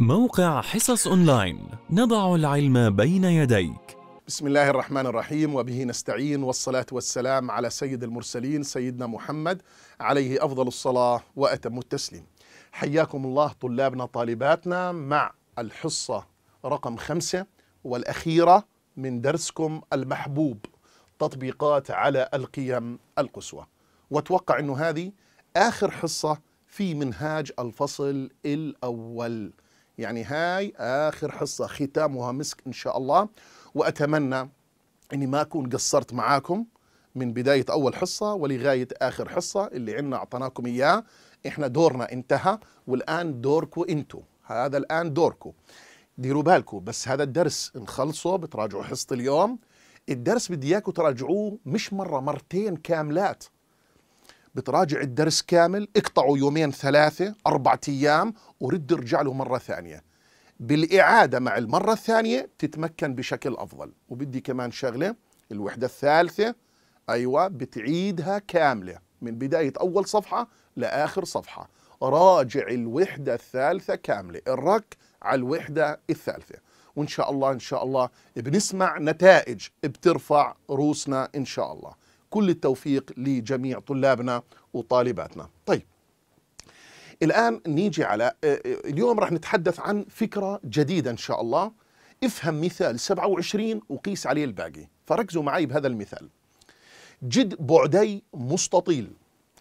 موقع حصص أونلاين نضع العلم بين يديك بسم الله الرحمن الرحيم وبه نستعين والصلاة والسلام على سيد المرسلين سيدنا محمد عليه أفضل الصلاة وأتم التسليم حياكم الله طلابنا طالباتنا مع الحصة رقم خمسة والأخيرة من درسكم المحبوب تطبيقات على القيم القصوى واتوقع أنه هذه آخر حصة في منهاج الفصل الأول يعني هاي آخر حصة ختامها مسك إن شاء الله وأتمنى أني ما أكون قصرت معاكم من بداية أول حصة ولغاية آخر حصة اللي عنا أعطيناكم إياه إحنا دورنا انتهى والآن دوركم أنتم هذا الآن دوركم ديروا بالكم بس هذا الدرس نخلصه بتراجعوا حصة اليوم الدرس بدي إياكم تراجعوه مش مرة مرتين كاملات بتراجع الدرس كامل اقطعه يومين ثلاثة أربعة أيام ورد ارجع له مرة ثانية بالإعادة مع المرة الثانية تتمكن بشكل أفضل وبدي كمان شغلة الوحدة الثالثة أيوة بتعيدها كاملة من بداية أول صفحة لآخر صفحة راجع الوحدة الثالثة كاملة الرك على الوحدة الثالثة وإن شاء الله إن شاء الله بنسمع نتائج بترفع روسنا إن شاء الله كل التوفيق لجميع طلابنا وطالباتنا طيب الآن نيجي على آه، آه، اليوم راح نتحدث عن فكرة جديدة إن شاء الله افهم مثال 27 وقيس عليه الباقي فركزوا معي بهذا المثال جد بعدي مستطيل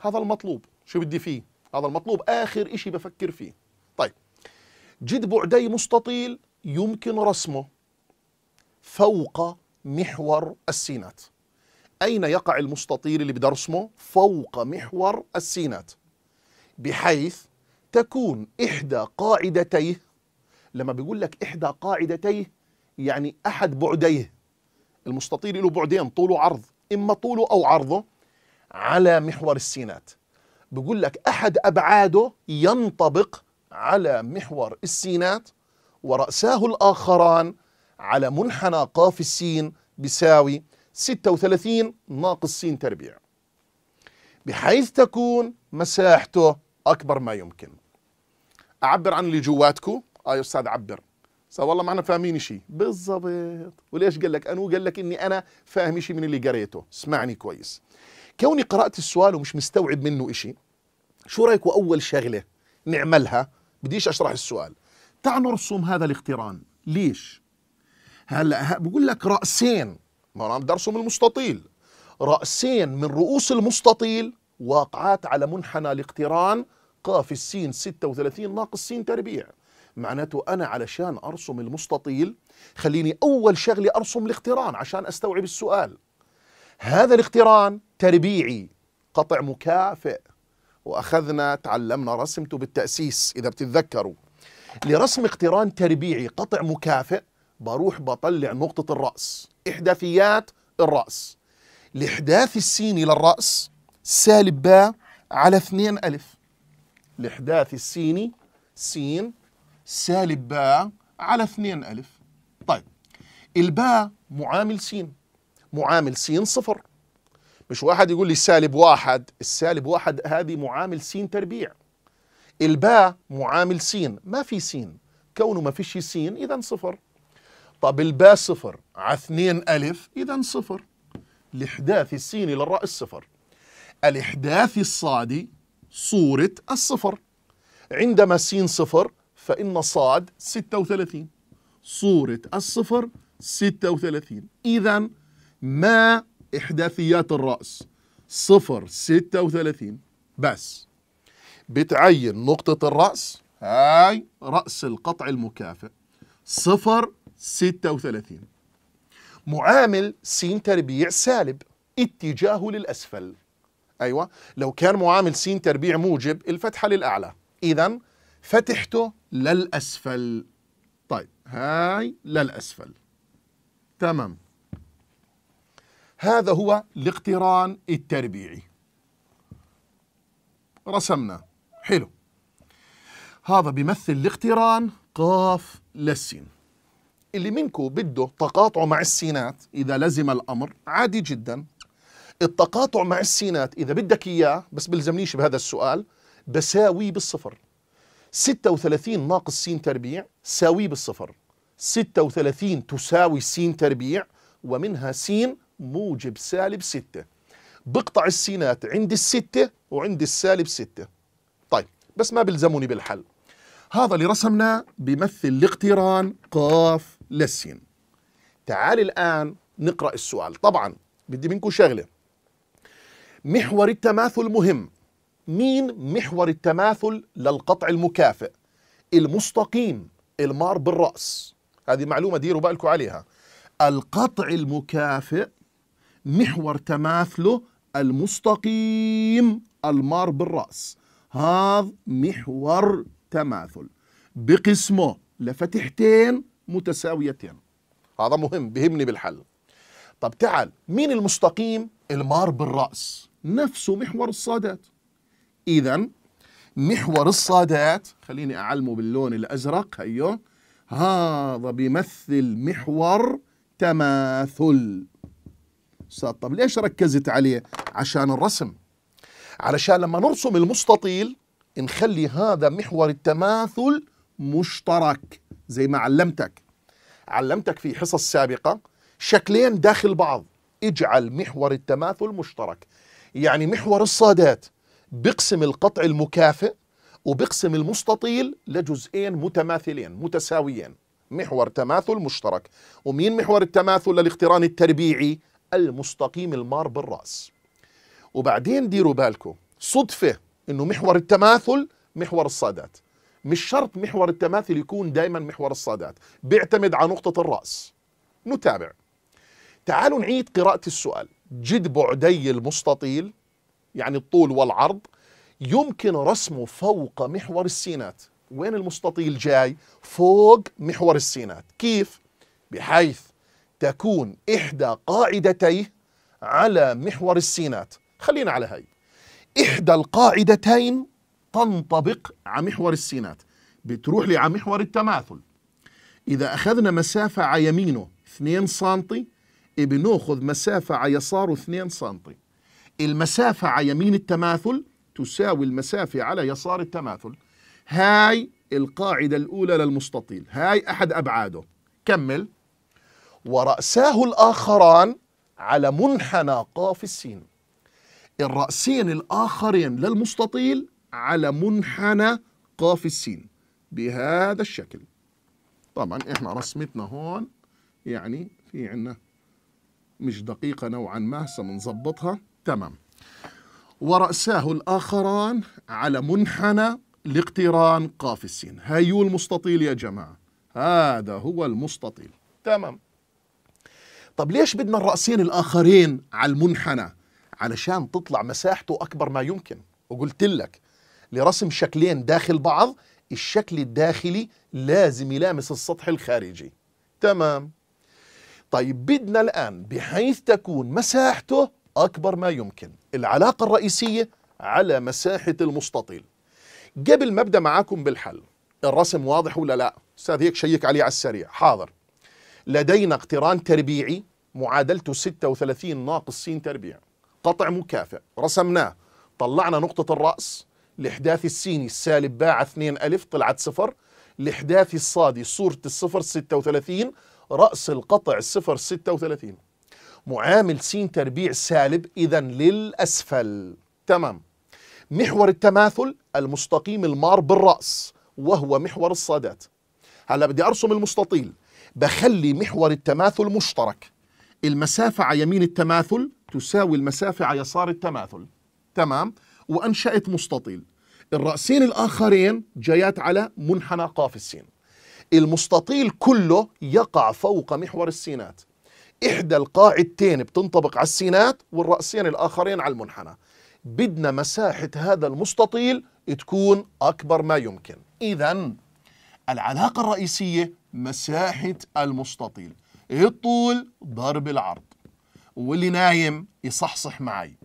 هذا المطلوب شو بدي فيه هذا المطلوب آخر إشي بفكر فيه طيب جد بعدي مستطيل يمكن رسمه فوق محور السينات أين يقع المستطيل اللي أرسمه؟ فوق محور السينات بحيث تكون إحدى قاعدتيه لما بيقول لك إحدى قاعدتيه يعني أحد بعديه المستطيل له بعدين طول وعرض إما طوله أو عرضه على محور السينات بيقول لك أحد أبعاده ينطبق على محور السينات ورأساه الآخران على منحنى قاف السين بيساوي 36 ناقص س تربيع بحيث تكون مساحته أكبر ما يمكن أعبر عن اللي جواتكم آه يا أستاذ عبر صار والله ما احنا فاهمين شيء بالضبط وليش قال لك انو قال لك اني انا فاهم شيء من اللي قريته اسمعني كويس كوني قرات السؤال ومش مستوعب منه شيء شو رايكم اول شغله نعملها بديش اشرح السؤال تعال نرسم هذا الاقتران ليش هلا بقول لك راسين ما انا نعم، درسه من المستطيل رأسين من رؤوس المستطيل واقعات على منحنى الاقتران قاف السين 36 ناقص سين تربيع معناته أنا علشان أرسم المستطيل خليني أول شغلة أرسم الاقتران عشان أستوعب السؤال هذا الاقتران تربيعي قطع مكافئ وأخذنا تعلمنا رسمته بالتأسيس إذا بتتذكروا لرسم اقتران تربيعي قطع مكافئ بروح بطلع نقطة الرأس إحداثيات الرأس لإحداث السين إلى الرأس سالب باء على اثنين ألف لإحداث السين سين سالب باء على اثنين ألف طيب الباء معامل سين معامل سين صفر مش واحد يقول لي سالب واحد السالب واحد هذه معامل سين تربيع الباء معامل سين ما في سين كونه ما فيش سين إذا صفر طب الباء صفر ع اثنين ألف إذا صفر لإحداث السين إلى الراء الصفر الإحداث الصادي صورة الصفر عندما سين صفر فإن صاد 36 صورة الصفر 36 إذا ما إحداثيات الرأس صفر 36 بس بتعين نقطة الرأس هاي رأس القطع المكافئ صفر 36 معامل س تربيع سالب اتجاهه للأسفل أيوة لو كان معامل س تربيع موجب الفتحة للأعلى إذا فتحته للأسفل طيب هاي للأسفل تمام هذا هو الاقتران التربيعي رسمنا حلو هذا بيمثل الاقتران قاف للسين اللي منكم بده تقاطعه مع السينات اذا لزم الامر عادي جدا التقاطع مع السينات اذا بدك اياه بس بلزمنيش بهذا السؤال بساويه بالصفر 36 ناقص س تربيع ساويه بالصفر 36 تساوي س تربيع ومنها س موجب سالب ستة بقطع السينات عند الستة وعند السالب ستة طيب بس ما بلزموني بالحل هذا اللي رسمناه بيمثل الاقتران قاف للسين تعال الآن نقرأ السؤال طبعا بدي منكم شغلة محور التماثل مهم مين محور التماثل للقطع المكافئ المستقيم المار بالرأس هذه معلومة ديروا بالكم عليها القطع المكافئ محور تماثله المستقيم المار بالرأس هذا محور تماثل بقسمه لفتحتين متساويتين هذا مهم بهمني بالحل طب تعال مين المستقيم المار بالرأس نفسه محور الصادات إذا محور الصادات خليني أعلمه باللون الأزرق هيو هذا بيمثل محور تماثل طب ليش ركزت عليه عشان الرسم علشان لما نرسم المستطيل نخلي هذا محور التماثل مشترك زي ما علمتك علمتك في حصص سابقة شكلين داخل بعض اجعل محور التماثل مشترك يعني محور الصادات بقسم القطع المكافئ وبقسم المستطيل لجزئين متماثلين متساويين محور تماثل مشترك ومين محور التماثل للاقتران التربيعي المستقيم المار بالرأس وبعدين ديروا بالكم صدفة انه محور التماثل محور الصادات مش شرط محور التماثل يكون دائما محور الصادات بيعتمد على نقطة الرأس نتابع تعالوا نعيد قراءة السؤال جد بعدي المستطيل يعني الطول والعرض يمكن رسمه فوق محور السينات وين المستطيل جاي فوق محور السينات كيف بحيث تكون إحدى قاعدتيه على محور السينات خلينا على هاي إحدى القاعدتين تنطبق على محور السينات بتروح لي على محور التماثل إذا أخذنا مسافة على يمينه 2 سم بناخذ مسافة على يساره 2 سم المسافة على يمين التماثل تساوي المسافة على يسار التماثل هاي القاعدة الأولى للمستطيل هاي أحد أبعاده كمل ورأساه الآخران على منحنى قاف السين الرأسين الآخرين للمستطيل على منحنى قاف السين بهذا الشكل طبعا احنا رسمتنا هون يعني في عنا مش دقيقة نوعا ما سنظبطها تمام ورأساه الآخران على منحنى لاقتران قاف السين هيو المستطيل يا جماعة هذا هو المستطيل تمام طب ليش بدنا الرأسين الآخرين على المنحنى علشان تطلع مساحته أكبر ما يمكن وقلت لك لرسم شكلين داخل بعض الشكل الداخلي لازم يلامس السطح الخارجي تمام طيب بدنا الآن بحيث تكون مساحته أكبر ما يمكن العلاقة الرئيسية على مساحة المستطيل قبل ما أبدأ معاكم بالحل الرسم واضح ولا لا أستاذ هيك شيك عليه على السريع حاضر لدينا اقتران تربيعي معادلته 36 ناقص س تربيع قطع مكافئ رسمناه طلعنا نقطة الرأس الإحداث السيني السالب باع 2 ألف طلعت صفر الإحداث الصادي صورة الصفر 36 رأس القطع الصفر 36 معامل س تربيع سالب إذا للأسفل تمام محور التماثل المستقيم المار بالرأس وهو محور الصادات هلا بدي أرسم المستطيل بخلي محور التماثل مشترك المسافة على يمين التماثل تساوي المسافة على يسار التماثل تمام وأنشأت مستطيل الرأسين الآخرين جايات على منحنى قاف السين المستطيل كله يقع فوق محور السينات إحدى القاعدتين بتنطبق على السينات والرأسين الآخرين على المنحنى بدنا مساحة هذا المستطيل تكون أكبر ما يمكن إذا العلاقة الرئيسية مساحة المستطيل الطول ضرب العرض واللي نايم يصحصح معي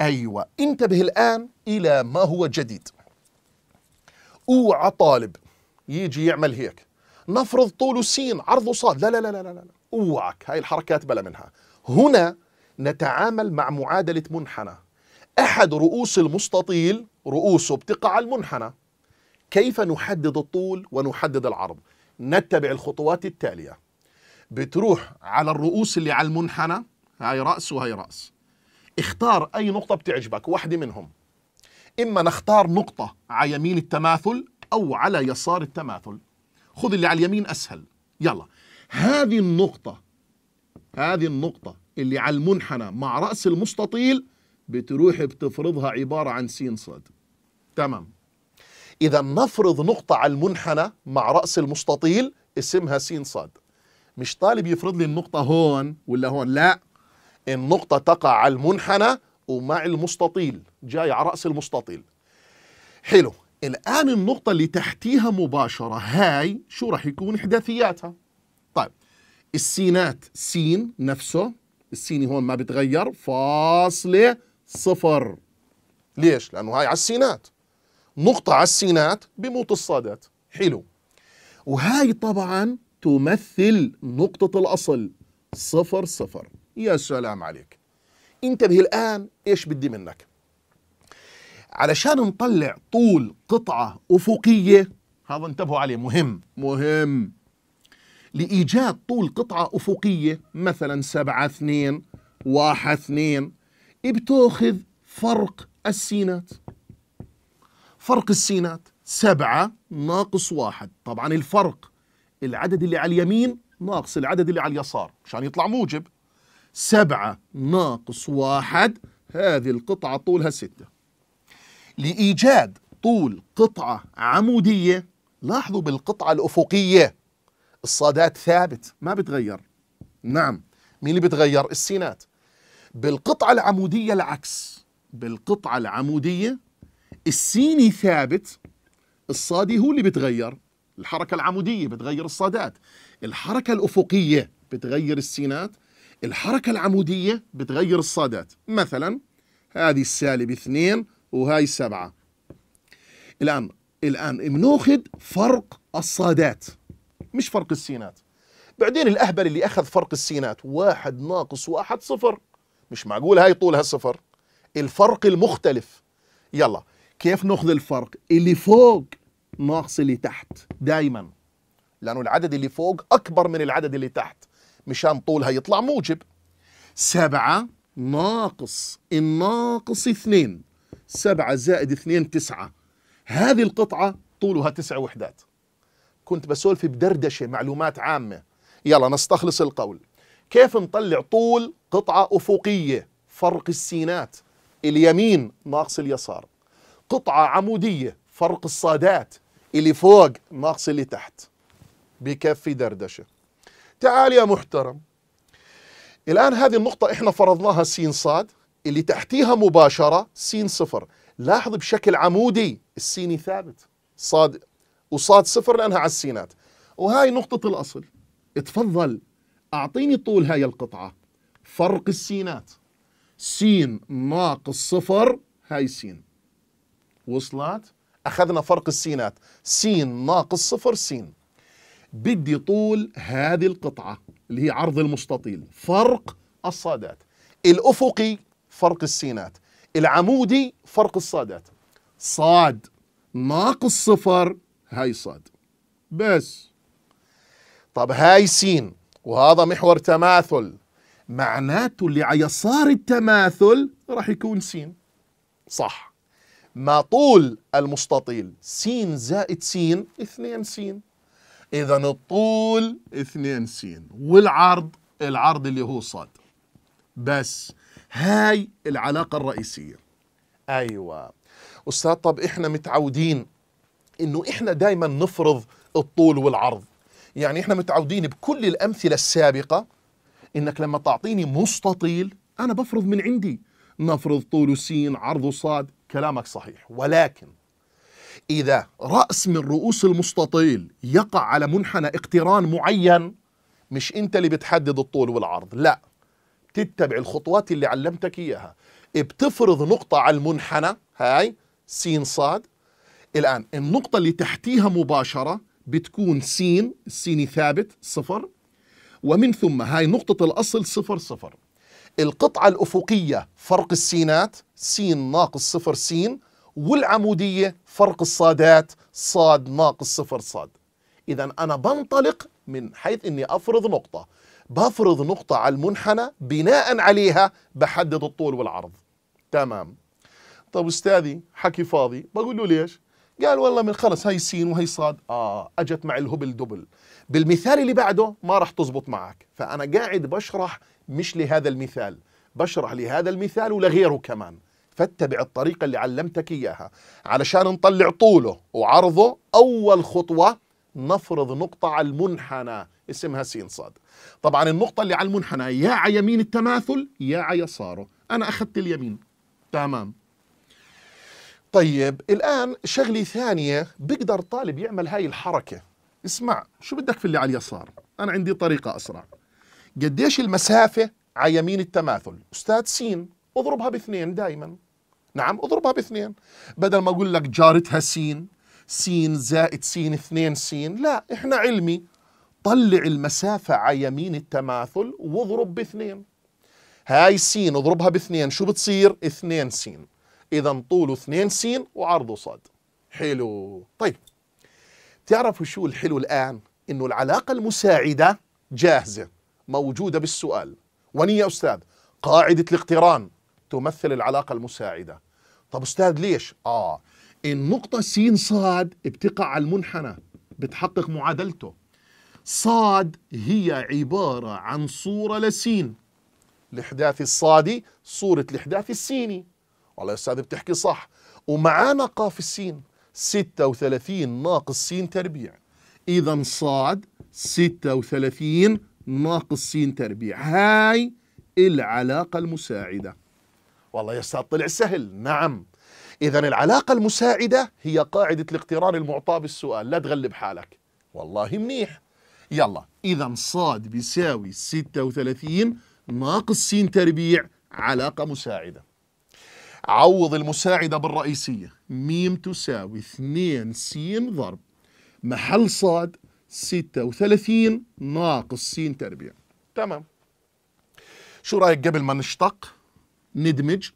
أيوة انتبه الآن إلى ما هو جديد أوعى طالب يجي يعمل هيك نفرض طوله سين عرضه صاد لا لا لا لا لا, أوعك هاي الحركات بلا منها هنا نتعامل مع معادلة منحنى أحد رؤوس المستطيل رؤوسه بتقع على المنحنى كيف نحدد الطول ونحدد العرض نتبع الخطوات التالية بتروح على الرؤوس اللي على المنحنى هاي رأس وهي رأس اختار أي نقطة بتعجبك واحدة منهم إما نختار نقطة على يمين التماثل أو على يسار التماثل خذ اللي على اليمين أسهل يلا هذه النقطة هذه النقطة اللي على المنحنى مع رأس المستطيل بتروح بتفرضها عبارة عن سين صاد تمام إذا نفرض نقطة على المنحنى مع رأس المستطيل اسمها سين صاد مش طالب يفرض لي النقطة هون ولا هون لا النقطة تقع على المنحنى ومع المستطيل جاي على رأس المستطيل حلو الآن النقطة اللي تحتيها مباشرة هاي شو راح يكون إحداثياتها طيب السينات سين نفسه السين هون ما بتغير فاصلة صفر ليش؟ لأنه هاي على السينات نقطة على السينات بموت الصادات حلو وهاي طبعا تمثل نقطة الأصل صفر صفر يا سلام عليك انتبه الآن إيش بدي منك علشان نطلع طول قطعة أفقية هذا انتبهوا عليه مهم مهم لإيجاد طول قطعة أفقية مثلا سبعة اثنين واحد اثنين بتاخذ فرق السينات فرق السينات سبعة ناقص واحد طبعا الفرق العدد اللي على اليمين ناقص العدد اللي على اليسار مشان يطلع موجب سبعة ناقص واحد هذه القطعة طولها ستة لإيجاد طول قطعة عمودية لاحظوا بالقطعة الأفقية الصادات ثابت ما بتغير نعم مين اللي بتغير السينات بالقطعة العمودية العكس بالقطعة العمودية السيني ثابت الصادي هو اللي بتغير الحركة العمودية بتغير الصادات الحركة الأفقية بتغير السينات الحركة العمودية بتغير الصادات مثلا هذه السالب اثنين وهاي سبعة الآن الآن بناخذ فرق الصادات مش فرق السينات بعدين الأهبل اللي أخذ فرق السينات واحد ناقص واحد صفر مش معقول هاي طولها صفر الفرق المختلف يلا كيف ناخذ الفرق اللي فوق ناقص اللي تحت دائما لأنه العدد اللي فوق أكبر من العدد اللي تحت مشان طولها يطلع موجب سبعة ناقص الناقص اثنين سبعة زائد اثنين تسعة هذه القطعة طولها تسع وحدات كنت بسولف بدردشة معلومات عامة يلا نستخلص القول كيف نطلع طول قطعة أفقية فرق السينات اليمين ناقص اليسار قطعة عمودية فرق الصادات اللي فوق ناقص اللي تحت بكفي دردشه تعال يا محترم الآن هذه النقطة إحنا فرضناها سين صاد اللي تحتيها مباشرة سين صفر لاحظ بشكل عمودي السيني ثابت صاد وصاد صفر لأنها على السينات وهاي نقطة الأصل اتفضل أعطيني طول هاي القطعة فرق السينات سين ناقص صفر هاي سين وصلت أخذنا فرق السينات سين ناقص صفر سين بدي طول هذه القطعة اللي هي عرض المستطيل فرق الصادات الأفقي فرق السينات العمودي فرق الصادات صاد ناقص صفر هاي صاد بس طب هاي سين وهذا محور تماثل معناته اللي على يسار التماثل راح يكون سين صح ما طول المستطيل سين زائد سين اثنين سين إذا الطول 2 س والعرض العرض اللي هو صاد بس هاي العلاقة الرئيسية أيوة أستاذ طب إحنا متعودين إنه إحنا دايما نفرض الطول والعرض يعني إحنا متعودين بكل الأمثلة السابقة إنك لما تعطيني مستطيل أنا بفرض من عندي نفرض طوله س عرضه صاد كلامك صحيح ولكن إذا رأس من رؤوس المستطيل يقع على منحنى اقتران معين مش أنت اللي بتحدد الطول والعرض لا تتبع الخطوات اللي علمتك إياها بتفرض نقطة على المنحنى هاي س صاد الآن النقطة اللي تحتيها مباشرة بتكون س السين ثابت صفر ومن ثم هاي نقطة الأصل صفر صفر القطعة الأفقية فرق السينات س ناقص صفر سين والعمودية فرق الصادات صاد ناقص صفر صاد إذا أنا بنطلق من حيث أني أفرض نقطة بفرض نقطة على المنحنى بناء عليها بحدد الطول والعرض تمام طب أستاذي حكي فاضي بقول له ليش قال والله من خلص هاي سين وهي صاد آه أجت مع الهبل دبل بالمثال اللي بعده ما راح تزبط معك فأنا قاعد بشرح مش لهذا المثال بشرح لهذا المثال ولغيره كمان فاتبع الطريقة اللي علمتك إياها علشان نطلع طوله وعرضه أول خطوة نفرض نقطة على المنحنى اسمها سين صاد طبعا النقطة اللي على المنحنى يا على يمين التماثل يا على يساره أنا أخذت اليمين تمام طيب الآن شغلة ثانية بقدر طالب يعمل هاي الحركة اسمع شو بدك في اللي على اليسار أنا عندي طريقة أسرع قديش المسافة على يمين التماثل أستاذ سين اضربها باثنين دائما نعم اضربها باثنين بدل ما اقول لك جارتها سين سين زائد سين اثنين سين لا احنا علمي طلع المسافة على يمين التماثل واضرب باثنين هاي سين اضربها باثنين شو بتصير اثنين سين اذا طوله اثنين سين وعرضه صاد حلو طيب تعرفوا شو الحلو الان انه العلاقة المساعدة جاهزة موجودة بالسؤال ونية أستاذ قاعدة الاقتران تمثل العلاقة المساعدة طب استاذ ليش اه النقطة س صاد بتقع على المنحنى بتحقق معادلته صاد هي عبارة عن صورة لسين الإحداث الصادي صورة الإحداث السيني والله يا أستاذ بتحكي صح ومعانا قاف السين 36 ناقص س تربيع إذا صاد 36 ناقص س تربيع هاي العلاقة المساعدة والله يا استاذ طلع سهل نعم إذا العلاقة المساعدة هي قاعدة الاقتران المعطاه بالسؤال لا تغلب حالك والله منيح يلا إذا صاد بيساوي 36 ناقص س تربيع علاقة مساعدة عوض المساعدة بالرئيسية م تساوي 2 س ضرب محل صاد 36 ناقص س تربيع تمام شو رأيك قبل ما نشتق ندمج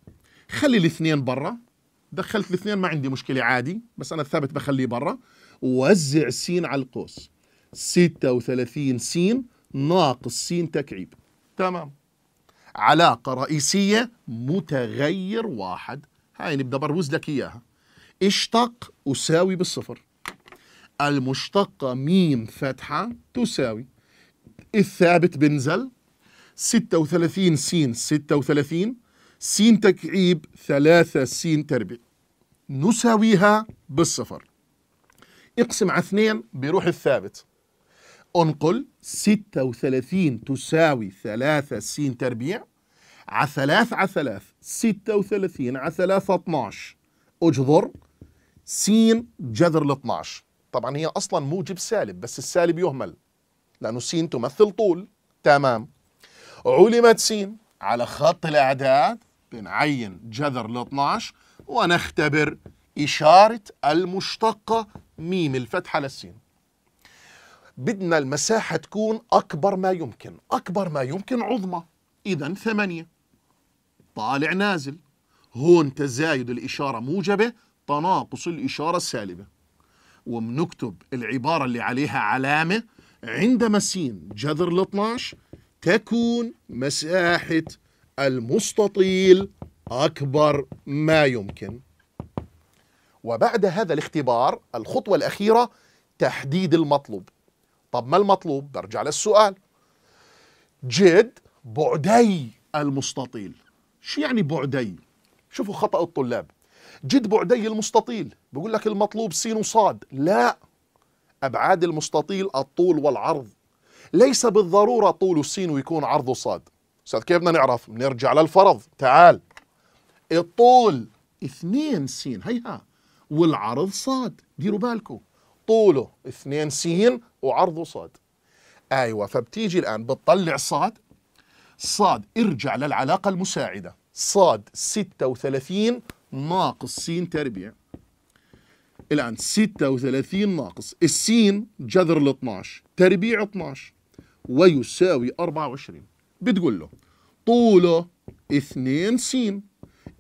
خلي الاثنين برا دخلت الاثنين ما عندي مشكله عادي بس انا الثابت بخليه برا ووزع السين على القوس 36 سين ناقص سين تكعيب تمام علاقة رئيسية متغير واحد هاي نبدأ بروز لك إياها اشتق أساوي بالصفر المشتقة ميم فتحة تساوي الثابت بنزل 36 س 36 سين تكعيب ثلاثة سين تربيع نساويها بالصفر اقسم على اثنين بروح الثابت انقل ستة وثلاثين تساوي ثلاثة سين تربيع على ثلاث على ثلاث ستة وثلاثين على ثلاثة 12 اجذر سين جذر ال 12 طبعا هي اصلا موجب سالب بس السالب يهمل لانه سين تمثل طول تمام علمت سين على خط الاعداد بنعين جذر ال 12 ونختبر إشارة المشتقة ميم الفتحة للسين بدنا المساحة تكون أكبر ما يمكن أكبر ما يمكن عظمى إذا ثمانية طالع نازل هون تزايد الإشارة موجبة تناقص الإشارة السالبة وبنكتب العبارة اللي عليها علامة عندما سين جذر ال 12 تكون مساحة المستطيل أكبر ما يمكن وبعد هذا الاختبار الخطوة الأخيرة تحديد المطلوب طب ما المطلوب؟ برجع للسؤال جد بعدي المستطيل شو يعني بعدي؟ شوفوا خطأ الطلاب جد بعدي المستطيل بقول لك المطلوب سين وصاد لا أبعاد المستطيل الطول والعرض ليس بالضرورة طول السين ويكون عرضه صاد استاذ كيف بدنا نعرف؟ بنرجع للفرض تعال الطول 2 س هيها والعرض صاد ديروا بالكم طوله 2 س وعرضه صاد ايوه فبتيجي الان بتطلع صاد صاد ارجع للعلاقه المساعده صاد 36 ناقص س تربيع الآن 36 ناقص السين جذر ال 12 تربيع 12 ويساوي 24 بتقول له طوله 2 س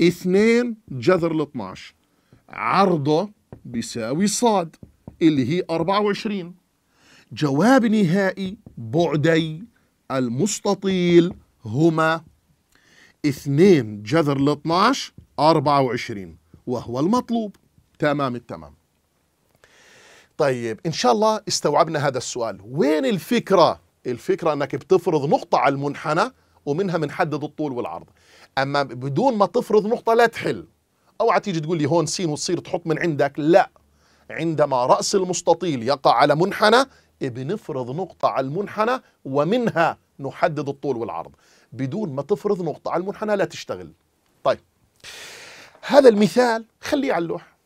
2 جذر ال 12 عرضه بيساوي ص اللي هي 24 جواب نهائي بعدي المستطيل هما 2 جذر ال 12 24 وهو المطلوب تمام التمام طيب ان شاء الله استوعبنا هذا السؤال وين الفكره الفكره انك بتفرض نقطه على المنحنى ومنها بنحدد الطول والعرض اما بدون ما تفرض نقطه لا تحل اوعى تيجي تقول لي هون سين وتصير تحط من عندك لا عندما راس المستطيل يقع على منحنى بنفرض نقطه على المنحنى ومنها نحدد الطول والعرض بدون ما تفرض نقطه على المنحنى لا تشتغل طيب هذا المثال خليه على اللوح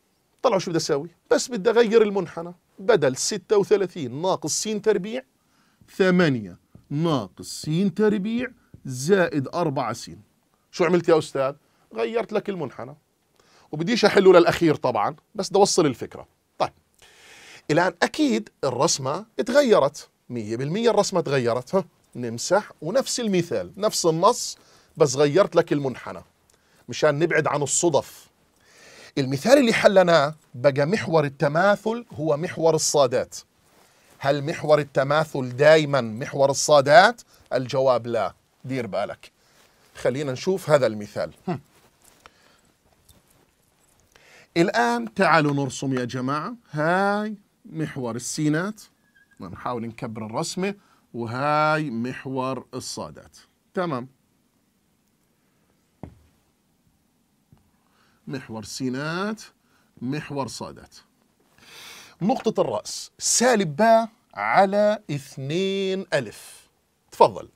طلعوا شو بدي اسوي بس بدي اغير المنحنى بدل 36 ناقص س تربيع ثمانية ناقص س تربيع زائد أربعة س شو عملت يا أستاذ؟ غيرت لك المنحنى وبديش أحله للأخير طبعا بس بدي أوصل الفكرة طيب الآن أكيد الرسمة اتغيرت 100% الرسمة تغيرت ها نمسح ونفس المثال نفس النص بس غيرت لك المنحنى مشان نبعد عن الصدف المثال اللي حلناه بقى محور التماثل هو محور الصادات هل محور التماثل دائما محور الصادات الجواب لا دير بالك خلينا نشوف هذا المثال الآن تعالوا نرسم يا جماعة هاي محور السينات نحاول نكبر الرسمة وهاي محور الصادات تمام محور سينات محور صادات نقطة الرأس سالب باء على اثنين ألف تفضل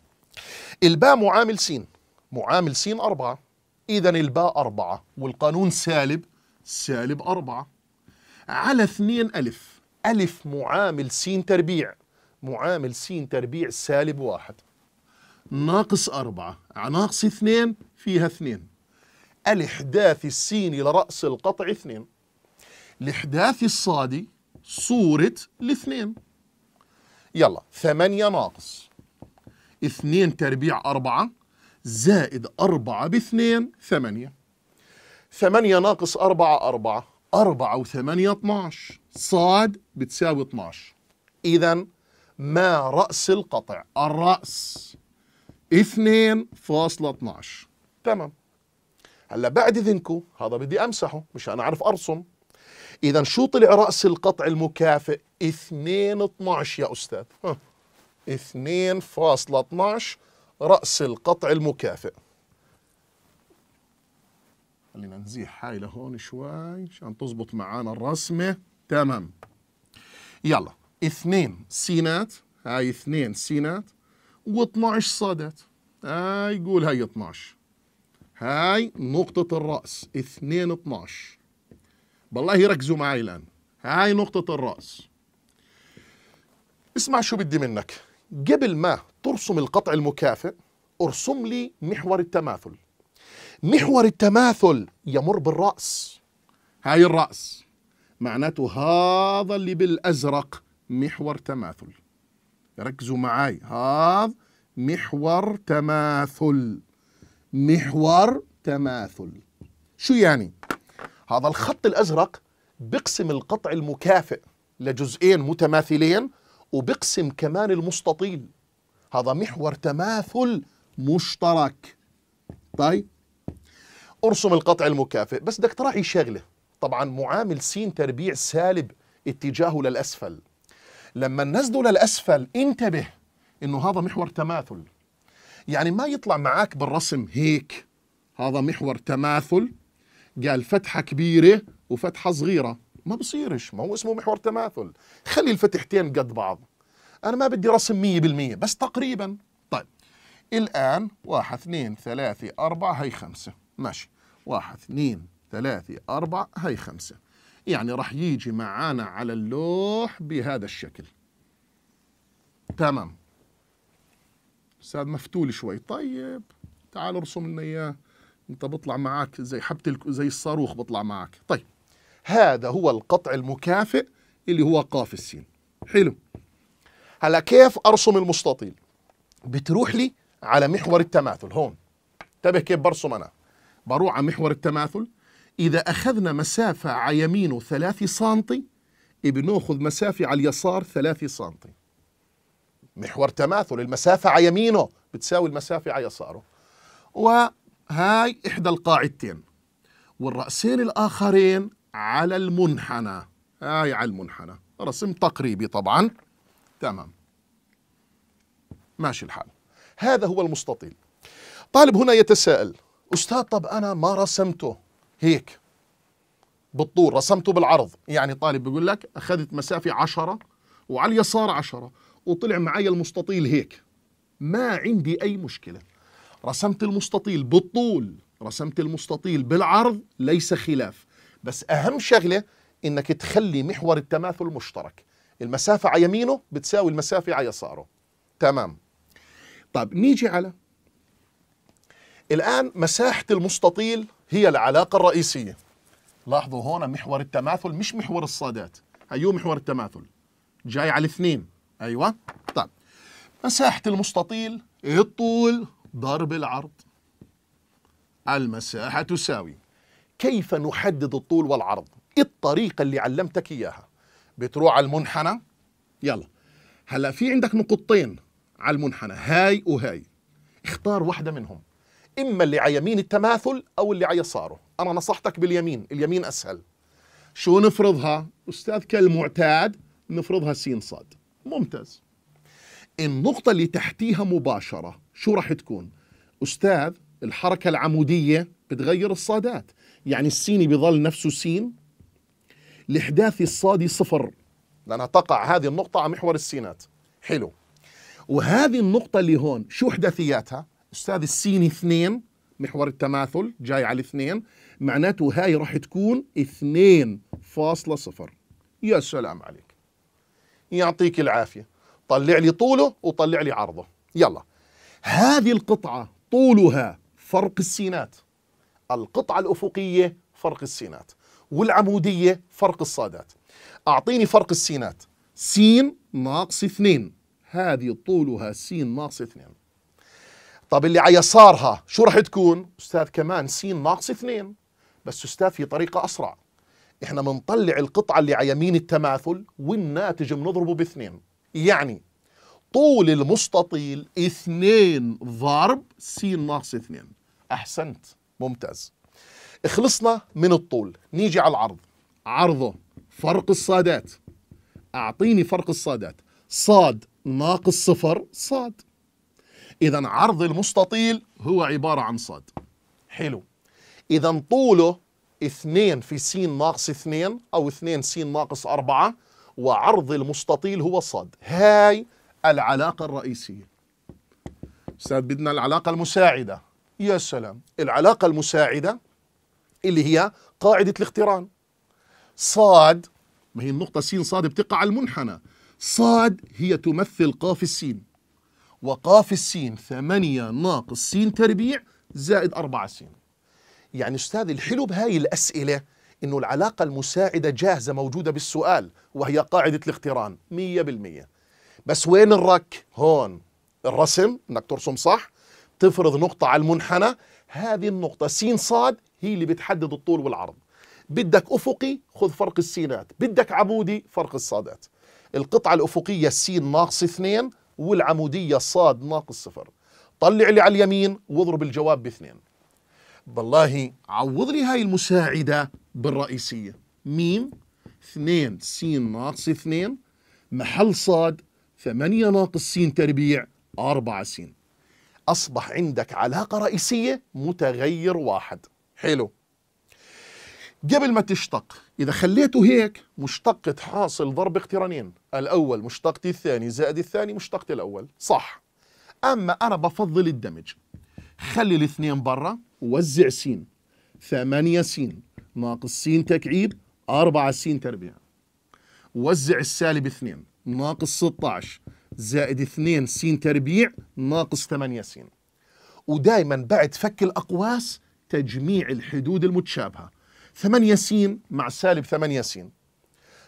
الباء معامل سين معامل سين أربعة إذا الباء أربعة والقانون سالب سالب أربعة على اثنين ألف ألف معامل سين تربيع معامل سين تربيع سالب واحد ناقص أربعة ناقص اثنين فيها اثنين الإحداث السين لرأس القطع اثنين الإحداث الصادي صورة الاثنين يلا 8 ناقص 2 تربيع 4 زائد 4 ب 2 8 8 ناقص 4 4 4 و8 12 صاد بتساوي 12 إذا ما رأس القطع الرأس 2.12 تمام هلا بعد إذنكم هذا بدي أمسحه مشان أعرف أرسم اذا شو طلع راس القطع المكافئ 2 12 يا استاذ 2.12 راس القطع المكافئ خلينا نزيح هاي لهون شوي عشان تزبط معانا الرسمه تمام يلا 2 سينات هاي 2 سينات و12 صادات هاي قول هاي 12 هاي نقطة الرأس 2 12 بالله ركزوا معي الآن هاي نقطة الرأس اسمع شو بدي منك قبل ما ترسم القطع المكافئ ارسم لي محور التماثل محور التماثل يمر بالرأس هاي الرأس معناته هذا اللي بالأزرق محور تماثل ركزوا معي هذا محور تماثل محور تماثل شو يعني هذا الخط الازرق بقسم القطع المكافئ لجزئين متماثلين وبقسم كمان المستطيل هذا محور تماثل مشترك طيب ارسم القطع المكافئ بس بدك تراعي شغله طبعا معامل س تربيع سالب اتجاهه للاسفل لما ننزله للاسفل انتبه انه هذا محور تماثل يعني ما يطلع معاك بالرسم هيك هذا محور تماثل قال فتحة كبيرة وفتحة صغيرة ما بصيرش ما هو اسمه محور تماثل خلي الفتحتين قد بعض أنا ما بدي رسم مية بالمية بس تقريبا طيب الآن واحد اثنين ثلاثة أربعة هي خمسة ماشي واحد اثنين ثلاثة أربعة هي خمسة يعني رح يجي معانا على اللوح بهذا الشكل تمام استاذ مفتول شوي طيب تعال ارسم لنا اياه انت بطلع معك زي حبة زي الصاروخ بطلع معك طيب هذا هو القطع المكافئ اللي هو قاف السين حلو هلا كيف ارسم المستطيل بتروح لي على محور التماثل هون انتبه كيف برسم انا بروح على محور التماثل اذا اخذنا مسافه على يمينه 3 سم بناخذ مسافه على اليسار 3 سم محور تماثل المسافه على يمينه بتساوي المسافه على يساره هاي إحدى القاعدتين والرأسين الآخرين على المنحنى هاي على المنحنى رسم تقريبي طبعا تمام ماشي الحال هذا هو المستطيل طالب هنا يتساءل أستاذ طب أنا ما رسمته هيك بالطول رسمته بالعرض يعني طالب بيقول لك أخذت مسافة عشرة وعلى اليسار عشرة وطلع معي المستطيل هيك ما عندي أي مشكلة رسمت المستطيل بالطول رسمت المستطيل بالعرض ليس خلاف بس أهم شغلة إنك تخلي محور التماثل مشترك المسافة على يمينه بتساوي المسافة على يساره تمام طيب نيجي على الآن مساحة المستطيل هي العلاقة الرئيسية لاحظوا هون محور التماثل مش محور الصادات هيو محور التماثل جاي على الاثنين أيوة طيب مساحة المستطيل الطول ضرب العرض المساحة تساوي كيف نحدد الطول والعرض الطريقة اللي علمتك إياها بتروح على المنحنى يلا هلا في عندك نقطتين على المنحنى هاي وهاي اختار واحدة منهم إما اللي على يمين التماثل أو اللي على يساره أنا نصحتك باليمين اليمين أسهل شو نفرضها أستاذ كالمعتاد نفرضها س صاد ممتاز النقطة اللي تحتيها مباشرة شو راح تكون أستاذ الحركة العمودية بتغير الصادات يعني السيني بيظل نفسه سين الإحداثي الصادي صفر لأنها تقع هذه النقطة على محور السينات حلو وهذه النقطة اللي هون شو إحداثياتها أستاذ السيني اثنين محور التماثل جاي على اثنين معناته هاي راح تكون اثنين فاصلة صفر يا سلام عليك يعطيك العافية طلع لي طوله وطلع لي عرضه يلا هذه القطعة طولها فرق السينات القطعة الأفقية فرق السينات والعمودية فرق الصادات أعطيني فرق السينات سين ناقص اثنين هذه طولها سين ناقص اثنين طب اللي على يسارها شو راح تكون؟ أستاذ كمان سين ناقص اثنين بس أستاذ في طريقة أسرع احنا بنطلع القطعة اللي على يمين التماثل والناتج بنضربه باثنين يعني طول المستطيل اثنين ضرب س ناقص اثنين أحسنت ممتاز خلصنا من الطول نيجي على العرض عرضه فرق الصادات أعطيني فرق الصادات صاد ناقص صفر صاد إذا عرض المستطيل هو عبارة عن صاد حلو إذا طوله اثنين في س ناقص اثنين أو اثنين س ناقص اربعة وعرض المستطيل هو صاد هاي العلاقة الرئيسية أستاذ بدنا العلاقة المساعدة يا سلام العلاقة المساعدة اللي هي قاعدة الاقتران صاد ما هي النقطة سين صاد بتقع على المنحنى صاد هي تمثل قاف السين وقاف السين ثمانية ناقص سين تربيع زائد أربعة سين يعني أستاذ الحلو بهاي الأسئلة إنه العلاقة المساعدة جاهزة موجودة بالسؤال وهي قاعدة الاقتران مية بالمية بس وين الرك هون الرسم انك ترسم صح تفرض نقطة على المنحنى هذه النقطة سين صاد هي اللي بتحدد الطول والعرض بدك أفقي خذ فرق السينات بدك عمودي فرق الصادات القطعة الأفقية السين ناقص اثنين والعمودية صاد ناقص صفر طلع لي على اليمين واضرب الجواب باثنين بالله عوض لي هاي المساعدة بالرئيسية ميم اثنين سين ناقص اثنين محل صاد ثمانية ناقص س تربيع أربعة س أصبح عندك علاقة رئيسية متغير واحد حلو قبل ما تشتق إذا خليته هيك مشتقة حاصل ضرب اقترانين الأول مشتقتي الثاني زائد الثاني مشتقتي الأول صح أما أنا بفضل الدمج خلي الاثنين برا ووزع س 8 س ناقص س تكعيب 4 س تربيع وزع السالب اثنين ناقص 16 زائد 2 س تربيع ناقص 8 س ودائما بعد فك الأقواس تجميع الحدود المتشابهة 8 س مع سالب 8 س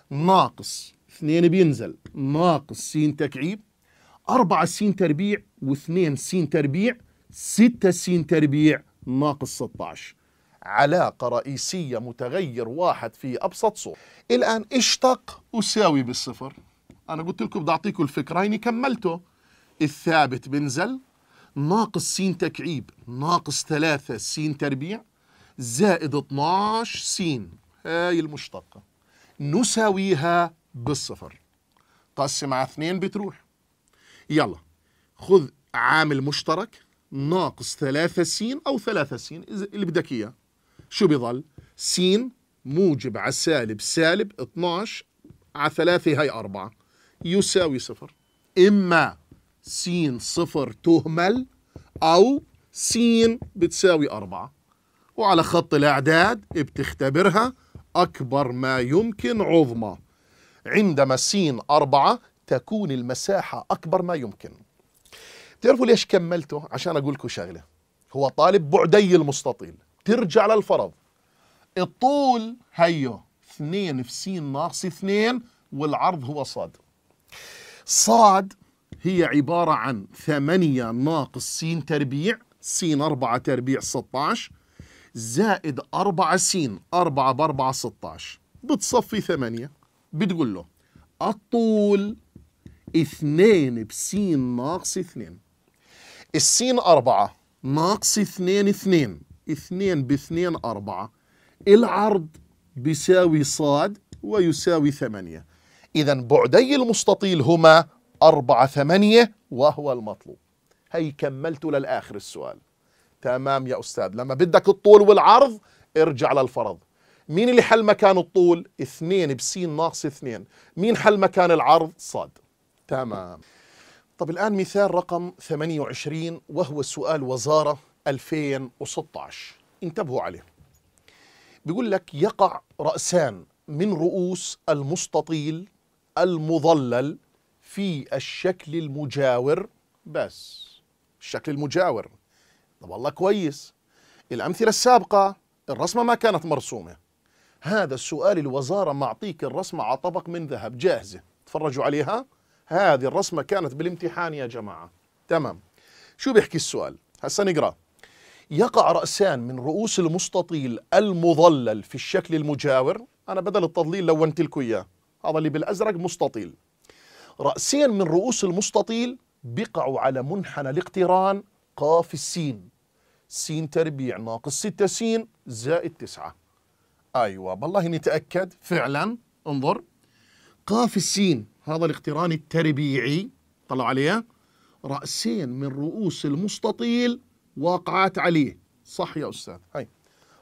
ناقص 2 بينزل ناقص س تكعيب 4 س تربيع و2 س تربيع 6 س تربيع ناقص 16 علاقة رئيسية متغير واحد في أبسط صورة الآن اشتق أساوي بالصفر انا قلت لكم بدي اعطيكم الفكره هيني كملته الثابت بنزل ناقص س تكعيب ناقص ثلاثة س تربيع زائد 12 س هاي المشتقه نساويها بالصفر قسم على اثنين بتروح يلا خذ عامل مشترك ناقص ثلاثة س او ثلاثة س اللي بدك اياه شو بضل س موجب على سالب سالب 12 على ثلاثة هي أربعة يساوي صفر إما س صفر تهمل أو س بتساوي أربعة وعلى خط الإعداد بتختبرها أكبر ما يمكن عظمى عندما س أربعة تكون المساحة أكبر ما يمكن تعرفوا ليش كملته عشان أقول لكم شغلة هو طالب بعدي المستطيل ترجع للفرض الطول هيو 2 في س ناقص 2 والعرض هو صاد صاد هي عبارة عن ثمانية ناقص سين تربيع سين أربعة تربيع 16 زائد أربعة سين أربعة بأربعة 16 بتصفي ثمانية بتقول له الطول اثنين بسين ناقص اثنين السين أربعة ناقص اثنين اثنين اثنين باثنين أربعة العرض بيساوي صاد ويساوي ثمانية إذا بعدي المستطيل هما أربعة ثمانية وهو المطلوب هي كملته للآخر السؤال تمام يا أستاذ لما بدك الطول والعرض ارجع للفرض مين اللي حل مكان الطول؟ اثنين بسين ناقص اثنين مين حل مكان العرض؟ صاد تمام طب الآن مثال رقم 28 وهو سؤال وزارة 2016 انتبهوا عليه بيقول لك يقع رأسان من رؤوس المستطيل المضلل في الشكل المجاور بس الشكل المجاور طب والله كويس الأمثلة السابقة الرسمة ما كانت مرسومة هذا السؤال الوزارة معطيك الرسمة على طبق من ذهب جاهزة تفرجوا عليها هذه الرسمة كانت بالامتحان يا جماعة تمام شو بيحكي السؤال هسا نقرأ يقع رأسان من رؤوس المستطيل المظلل في الشكل المجاور أنا بدل التضليل لونت لكم إياه هذا اللي بالأزرق مستطيل رأسين من رؤوس المستطيل بقعوا على منحنى الاقتران قاف السين سين تربيع ناقص ستة سين زائد تسعة أيوة بالله نتأكد فعلا انظر قاف السين هذا الاقتران التربيعي طلعوا عليه رأسين من رؤوس المستطيل واقعات عليه صح يا أستاذ هاي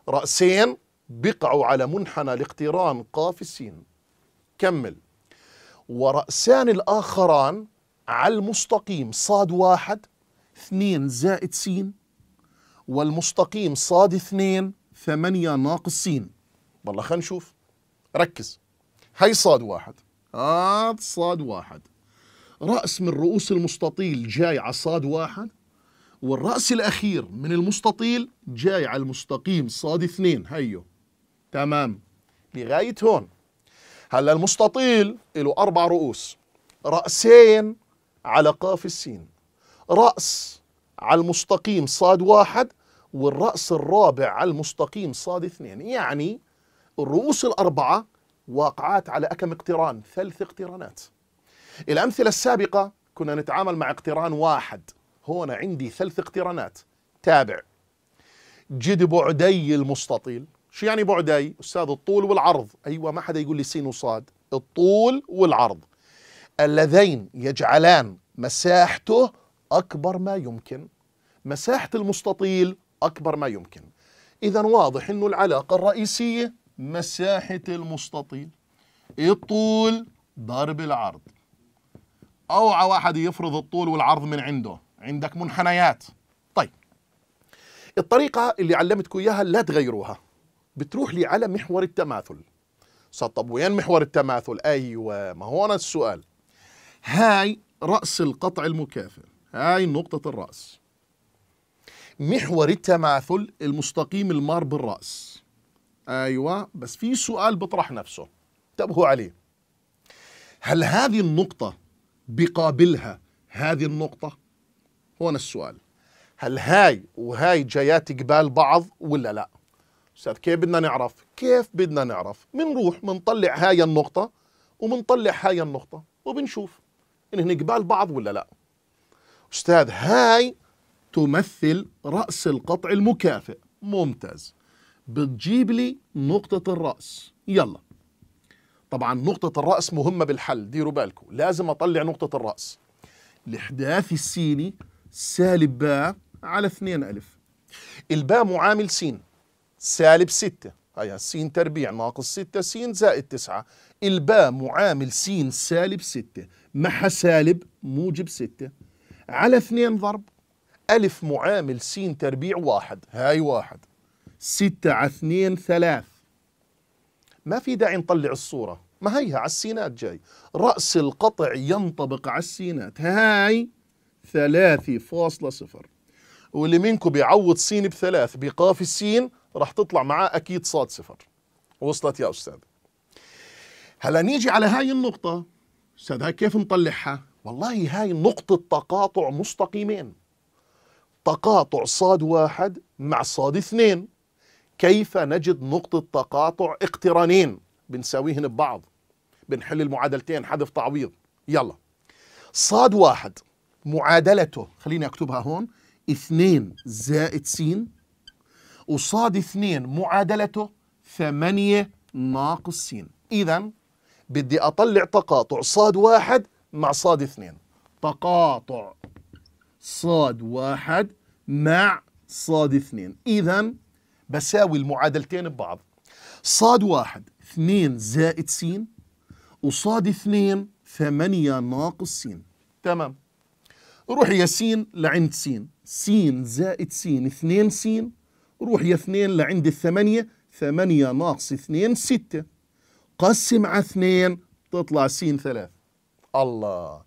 رأسين بقعوا على منحنى الاقتران قاف السين كمل ورأسان الآخران على المستقيم صاد واحد اثنين زائد سين والمستقيم صاد اثنين ثمانية ناقص سين والله خلينا نشوف ركز هي صاد واحد هذا صاد واحد رأس من رؤوس المستطيل جاي على صاد واحد والرأس الأخير من المستطيل جاي على المستقيم صاد اثنين هيو تمام لغاية هون هلا المستطيل له أربع رؤوس رأسين على قاف السين رأس على المستقيم صاد واحد والرأس الرابع على المستقيم صاد اثنين يعني الرؤوس الأربعة واقعات على أكم اقتران ثلث اقترانات الأمثلة السابقة كنا نتعامل مع اقتران واحد هون عندي ثلث اقترانات تابع جد بعدي المستطيل شو يعني بعدي أستاذ الطول والعرض أيوة ما حدا يقول لي سين وصاد الطول والعرض اللذين يجعلان مساحته أكبر ما يمكن مساحة المستطيل أكبر ما يمكن إذا واضح أنه العلاقة الرئيسية مساحة المستطيل الطول ضرب العرض أوعى واحد يفرض الطول والعرض من عنده عندك منحنيات طيب الطريقة اللي علمتكم إياها لا تغيروها بتروح لي على محور التماثل طب وين محور التماثل ايوه ما هو انا السؤال هاي راس القطع المكافئ هاي نقطه الراس محور التماثل المستقيم المار بالراس ايوه بس في سؤال بطرح نفسه انتبهوا عليه هل هذه النقطه بقابلها هذه النقطه هون السؤال هل هاي وهاي جايات قبال بعض ولا لا استاذ كيف بدنا نعرف كيف بدنا نعرف بنروح بنطلع هاي النقطه وبنطلع هاي النقطه وبنشوف هن قبال بعض ولا لا استاذ هاي تمثل راس القطع المكافئ ممتاز بتجيب لي نقطه الراس يلا طبعا نقطة الرأس مهمة بالحل ديروا بالكم لازم أطلع نقطة الرأس الإحداث السيني سالب باء على اثنين ألف الباء معامل سين سالب 6 هيها السين تربيع ناقص 6 سين زائد 9 الباء معامل سين سالب 6 محا سالب موجب 6 على 2 ضرب ألف معامل سين تربيع واحد هاي واحد ستة على اثنين ثلاث ما في داعي نطلع الصورة ما هيها على السينات جاي رأس القطع ينطبق على السينات هاي ثلاثة فاصلة صفر واللي منكم بيعوض سين بثلاث بقاف السين راح تطلع معاه اكيد صاد صفر وصلت يا استاذ هلا نيجي على هاي النقطة استاذ هاي كيف نطلعها؟ والله هاي نقطة تقاطع مستقيمين تقاطع صاد واحد مع صاد اثنين كيف نجد نقطة تقاطع اقترانين بنساويهن ببعض بنحل المعادلتين حذف تعويض يلا صاد واحد معادلته خليني اكتبها هون اثنين زائد سين وصاد اثنين معادلته ثمانية ناقص س إذا بدي أطلع تقاطع صاد واحد مع صاد اثنين تقاطع صاد واحد مع صاد اثنين إذا بساوي المعادلتين ببعض صاد واحد اثنين زائد س وصاد اثنين ثمانية ناقص س تمام روح يا س لعند س س زائد س اثنين س روح يا اثنين لعند الثمانية ثمانية ناقص اثنين ستة قسم على اثنين تطلع سين ثلاث الله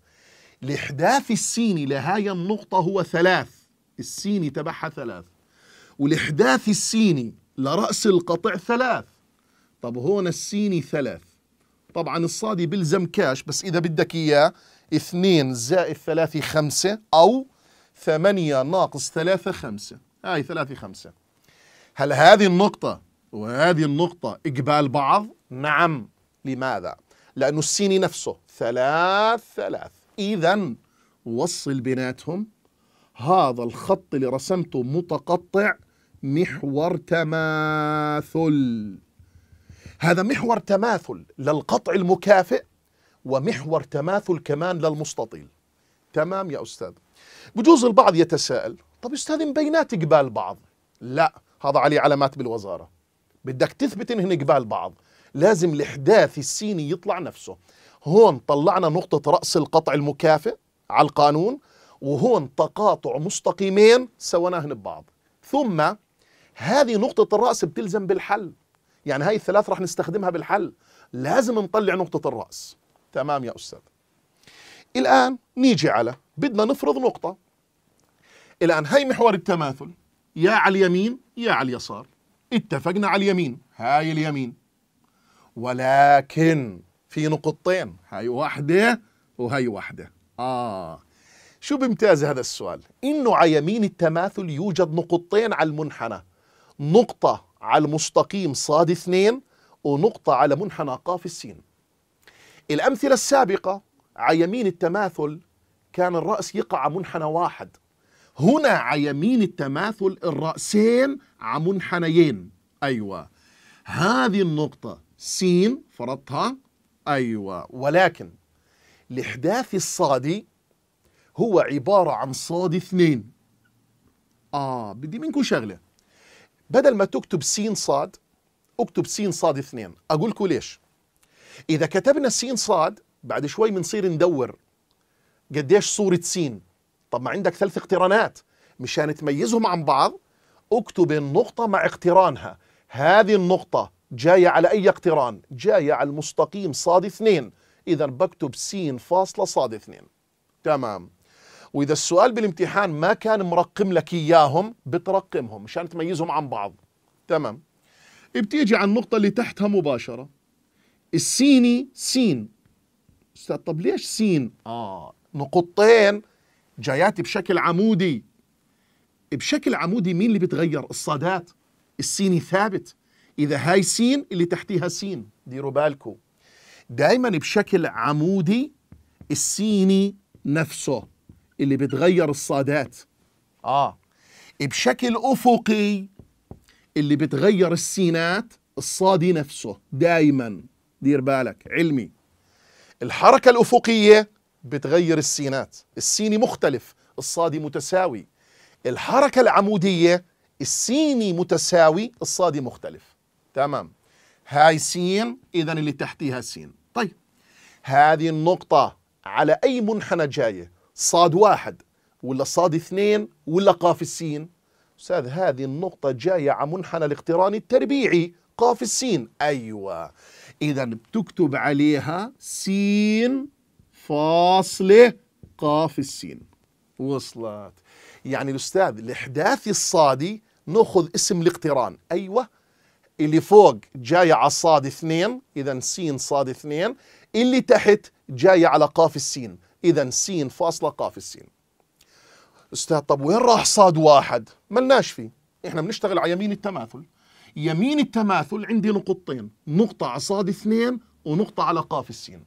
الإحداث السيني لهاي النقطة هو ثلاث السيني تبعها ثلاث والإحداث السيني لرأس القطع ثلاث طب هون السيني ثلاث طبعا الصادي بلزم كاش بس إذا بدك إياه اثنين زائد ثلاثة خمسة أو ثمانية ناقص ثلاثة خمسة هاي ثلاثة خمسة هل هذه النقطة وهذه النقطة إقبال بعض؟ نعم لماذا؟ لأن السين نفسه ثلاث ثلاث إذا وصل بيناتهم هذا الخط اللي رسمته متقطع محور تماثل هذا محور تماثل للقطع المكافئ ومحور تماثل كمان للمستطيل تمام يا أستاذ بجوز البعض يتساءل طب أستاذ بينات إقبال بعض لا هذا عليه علامات بالوزاره بدك تثبت انهن قبال بعض لازم الاحداث السيني يطلع نفسه هون طلعنا نقطه راس القطع المكافئ على القانون وهون تقاطع مستقيمين سويناهن ببعض ثم هذه نقطة الرأس بتلزم بالحل يعني هاي الثلاث رح نستخدمها بالحل لازم نطلع نقطة الرأس تمام يا أستاذ الآن نيجي على بدنا نفرض نقطة الآن هاي محور التماثل يا على اليمين يا على اليسار اتفقنا على اليمين هاي اليمين ولكن في نقطتين هاي واحدة وهاي واحدة آه شو بيمتاز هذا السؤال إنه على يمين التماثل يوجد نقطتين على المنحنى نقطة على المستقيم صاد اثنين ونقطة على منحنى قاف السين الأمثلة السابقة على يمين التماثل كان الرأس يقع منحنى واحد هنا عيمين التماثل الرأسين عمنحنيين أيوة هذه النقطة سين فرضتها أيوة ولكن الإحداث الصادي هو عبارة عن صاد اثنين آه بدي منكم شغلة بدل ما تكتب سين صاد اكتب سين صاد اثنين أقولكم ليش إذا كتبنا سين صاد بعد شوي بنصير ندور قديش صورة سين طب ما عندك ثلاث اقترانات مشان تميزهم عن بعض اكتب النقطة مع اقترانها هذه النقطة جاية على أي اقتران؟ جاية على المستقيم صاد اثنين إذا بكتب س فاصلة صاد اثنين تمام وإذا السؤال بالامتحان ما كان مرقم لك إياهم بترقمهم مشان تميزهم عن بعض تمام بتيجي على النقطة اللي تحتها مباشرة السيني سين أستاذ طب ليش سين؟ آه نقطتين جايات بشكل عمودي بشكل عمودي مين اللي بتغير الصادات السيني ثابت اذا هاي سين اللي تحتيها سين ديروا بالكم دائما بشكل عمودي السيني نفسه اللي بتغير الصادات اه بشكل افقي اللي بتغير السينات الصادي نفسه دائما دير بالك علمي الحركه الافقيه بتغير السينات السيني مختلف الصادي متساوي الحركة العمودية السيني متساوي الصادي مختلف تمام هاي سين إذا اللي تحتيها سين طيب هذه النقطة على أي منحنى جاية صاد واحد ولا صاد اثنين ولا قاف السين أستاذ هذه النقطة جاية على منحنى الاقتران التربيعي قاف السين أيوة إذا بتكتب عليها سين فاصلة قاف السين وصلت يعني الأستاذ الإحداثي الصادي نأخذ اسم الاقتران أيوة اللي فوق جاية على صاد اثنين إذا سين صاد اثنين اللي تحت جاية على قاف السين إذا سين فاصلة قاف السين أستاذ طب وين راح صاد واحد ملناش فيه إحنا بنشتغل على يمين التماثل يمين التماثل عندي نقطتين نقطة على صاد اثنين ونقطة على قاف السين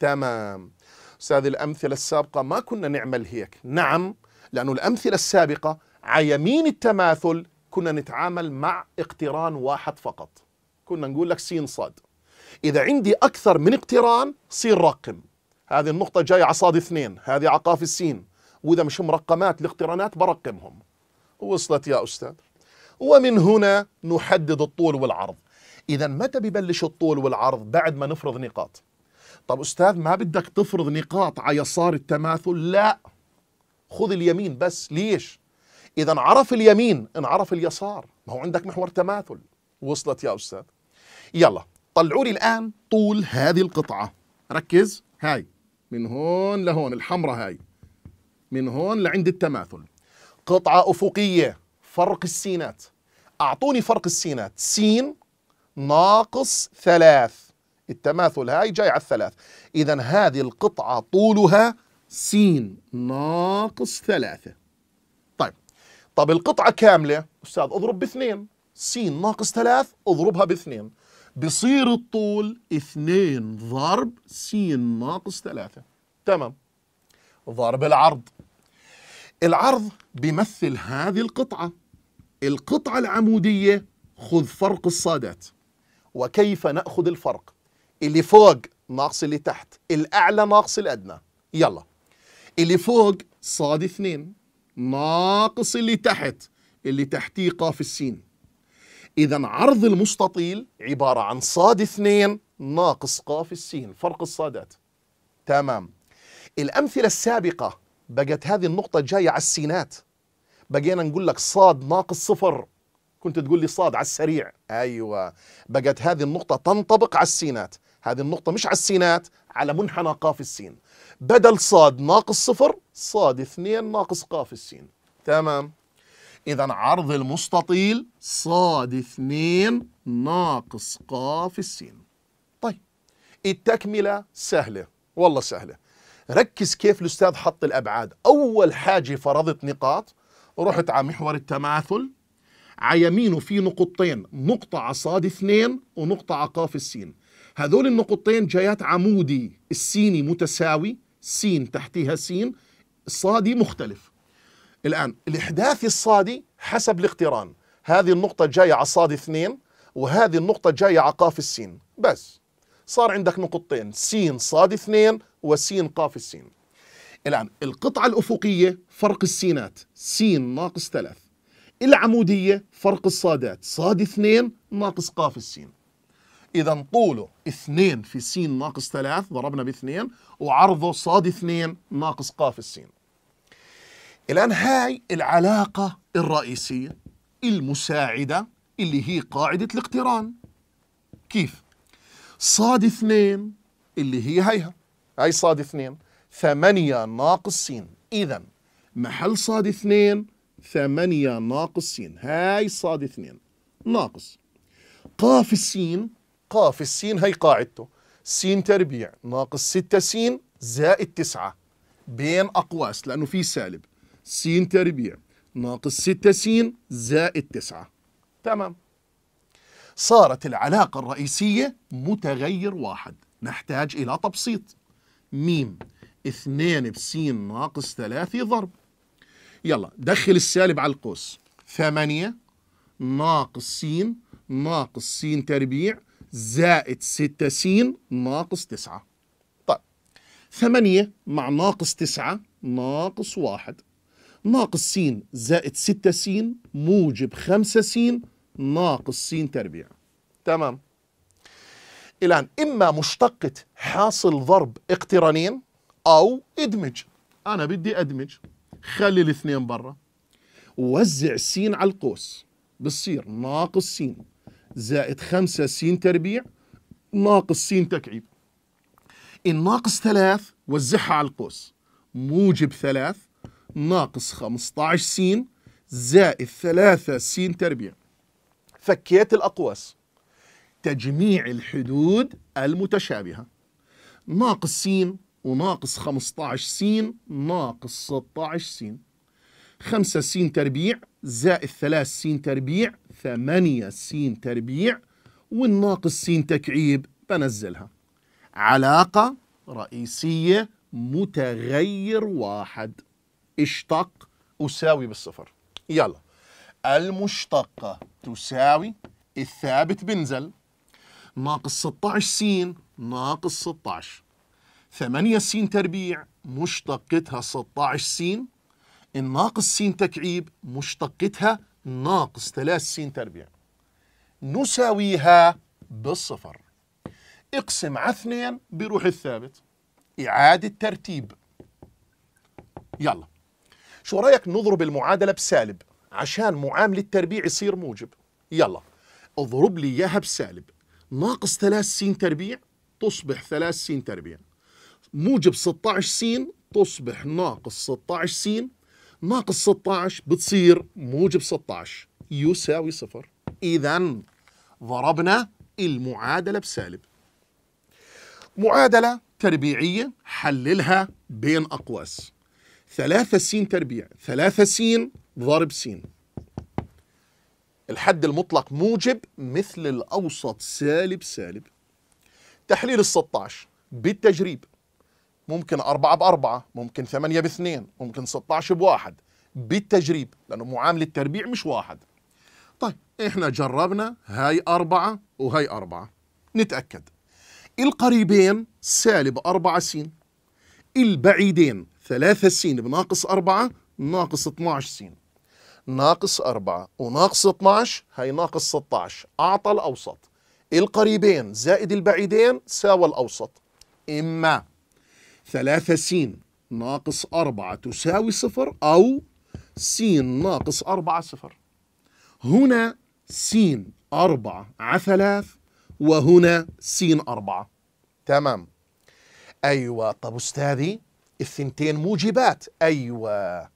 تمام أستاذ الأمثلة السابقة ما كنا نعمل هيك نعم لأنه الأمثلة السابقة عيمين يمين التماثل كنا نتعامل مع اقتران واحد فقط كنا نقول لك سين صاد إذا عندي أكثر من اقتران صير رقم هذه النقطة جاية عصاد اثنين هذه عقاف السين وإذا مش مرقمات الاقترانات برقمهم وصلت يا أستاذ ومن هنا نحدد الطول والعرض إذا متى ببلش الطول والعرض بعد ما نفرض نقاط طب أستاذ ما بدك تفرض نقاط على يسار التماثل لا خذ اليمين بس ليش إذا عرف اليمين انعرف اليسار ما هو عندك محور تماثل وصلت يا أستاذ يلا طلعوا لي الآن طول هذه القطعة ركز هاي من هون لهون الحمراء هاي من هون لعند التماثل قطعة أفقية فرق السينات أعطوني فرق السينات سين ناقص ثلاث التماثل هاي جاي على الثلاث إذا هذه القطعة طولها س ناقص ثلاثة طيب طب القطعة كاملة أستاذ اضرب باثنين س ناقص ثلاث اضربها باثنين بصير الطول اثنين ضرب س ناقص ثلاثة تمام ضرب العرض العرض بيمثل هذه القطعة القطعة العمودية خذ فرق الصادات وكيف نأخذ الفرق اللي فوق ناقص اللي تحت الأعلى ناقص الأدنى يلا اللي فوق صاد اثنين ناقص اللي تحت اللي تحتيه قاف السين إذا عرض المستطيل عبارة عن صاد اثنين ناقص قاف السين فرق الصادات تمام الأمثلة السابقة بقت هذه النقطة جاية على السينات بقينا نقول لك صاد ناقص صفر كنت تقول لي صاد على السريع ايوه بقت هذه النقطه تنطبق على السينات هذه النقطه مش على السينات على منحنى قاف السين بدل صاد ناقص صفر صاد اثنين ناقص قاف السين تمام اذا عرض المستطيل صاد اثنين ناقص قاف السين طيب التكمله سهله والله سهله ركز كيف الاستاذ حط الابعاد اول حاجه فرضت نقاط رحت على محور التماثل عيمينه في نقطتين نقطة عصاد اثنين ونقطة عقاف السين هذول النقطتين جايات عمودي السيني متساوي سين تحتها سين صادي مختلف الآن الإحداث الصادي حسب الاقتران هذه النقطة جاية عصاد اثنين وهذه النقطة جاية عقاف قاف السين بس صار عندك نقطتين سين صاد اثنين وسين قاف السين الآن القطعة الأفقية فرق السينات سين ناقص ثلاث العمودية فرق الصادات صاد اثنين ناقص قاف السين إذا طوله اثنين في س ناقص ثلاث ضربنا باثنين وعرضه صاد اثنين ناقص قاف السين الآن هاي العلاقة الرئيسية المساعدة اللي هي قاعدة الاقتران كيف؟ صاد اثنين اللي هي هيها هاي صاد اثنين ثمانية ناقص س إذا محل صاد اثنين ثمانية ناقص سين هاي صاد اثنين ناقص قاف السين قاف السين هاي قاعدته سين تربيع ناقص ستة سين زائد تسعة بين أقواس لأنه في سالب سين تربيع ناقص ستة سين زائد تسعة تمام صارت العلاقة الرئيسية متغير واحد نحتاج إلى تبسيط ميم اثنين بسين ناقص ثلاثة ضرب يلا دخل السالب على القوس ثمانية ناقص سين ناقص سين تربيع زائد ستة سين ناقص تسعة طيب ثمانية مع ناقص تسعة ناقص واحد ناقص سين زائد ستة سين موجب خمسة سين ناقص سين تربيع تمام الآن إما مشتقة حاصل ضرب اقترانين أو ادمج أنا بدي أدمج خلي الاثنين برا ووزع السين على القوس بصير ناقص سين زائد خمسة سين تربيع ناقص سين تكعيب الناقص ثلاث وزعها على القوس موجب ثلاث ناقص 15 سين زائد ثلاثة سين تربيع فكيت الأقواس تجميع الحدود المتشابهة ناقص سين وناقص 15 س ناقص 16 س 5 س تربيع زائد 3 س تربيع 8 س تربيع والناقص س تكعيب بنزلها علاقة رئيسية متغير واحد اشتق أساوي بالصفر يلا المشتقة تساوي الثابت بنزل ناقص 16 س ناقص 16 8 سين تربيع مشتقتها 16 سين الناقص سين تكعيب مشتقتها ناقص 3 سين تربيع نساويها بالصفر اقسم على اثنين بيروح الثابت إعادة ترتيب يلا شو رأيك نضرب المعادلة بسالب عشان معامل التربيع يصير موجب يلا اضرب لي إياها بسالب ناقص 3 سين تربيع تصبح 3 سين تربيع موجب 16 س تصبح ناقص 16 س ناقص 16 بتصير موجب 16 يساوي صفر إذا ضربنا المعادلة بسالب معادلة تربيعية حللها بين أقواس 3 س تربيع 3 س ضرب س الحد المطلق موجب مثل الأوسط سالب سالب تحليل ال 16 بالتجريب ممكن أربعة بأربعة ممكن ثمانية باثنين ممكن 16 بواحد بالتجريب لأنه معاملة التربيع مش واحد طيب إحنا جربنا هاي أربعة وهاي أربعة نتأكد القريبين سالب أربعة سين البعيدين ثلاثة سين بناقص أربعة ناقص 12 سين ناقص 4 وناقص 12 هي ناقص 16 أعطى الأوسط القريبين زائد البعيدين ساوى الأوسط إما ثلاثة سين ناقص أربعة تساوي صفر أو سين ناقص أربعة صفر هنا سين أربعة ع ثلاث وهنا سين أربعة تمام أيوة طب أستاذي الثنتين موجبات أيوة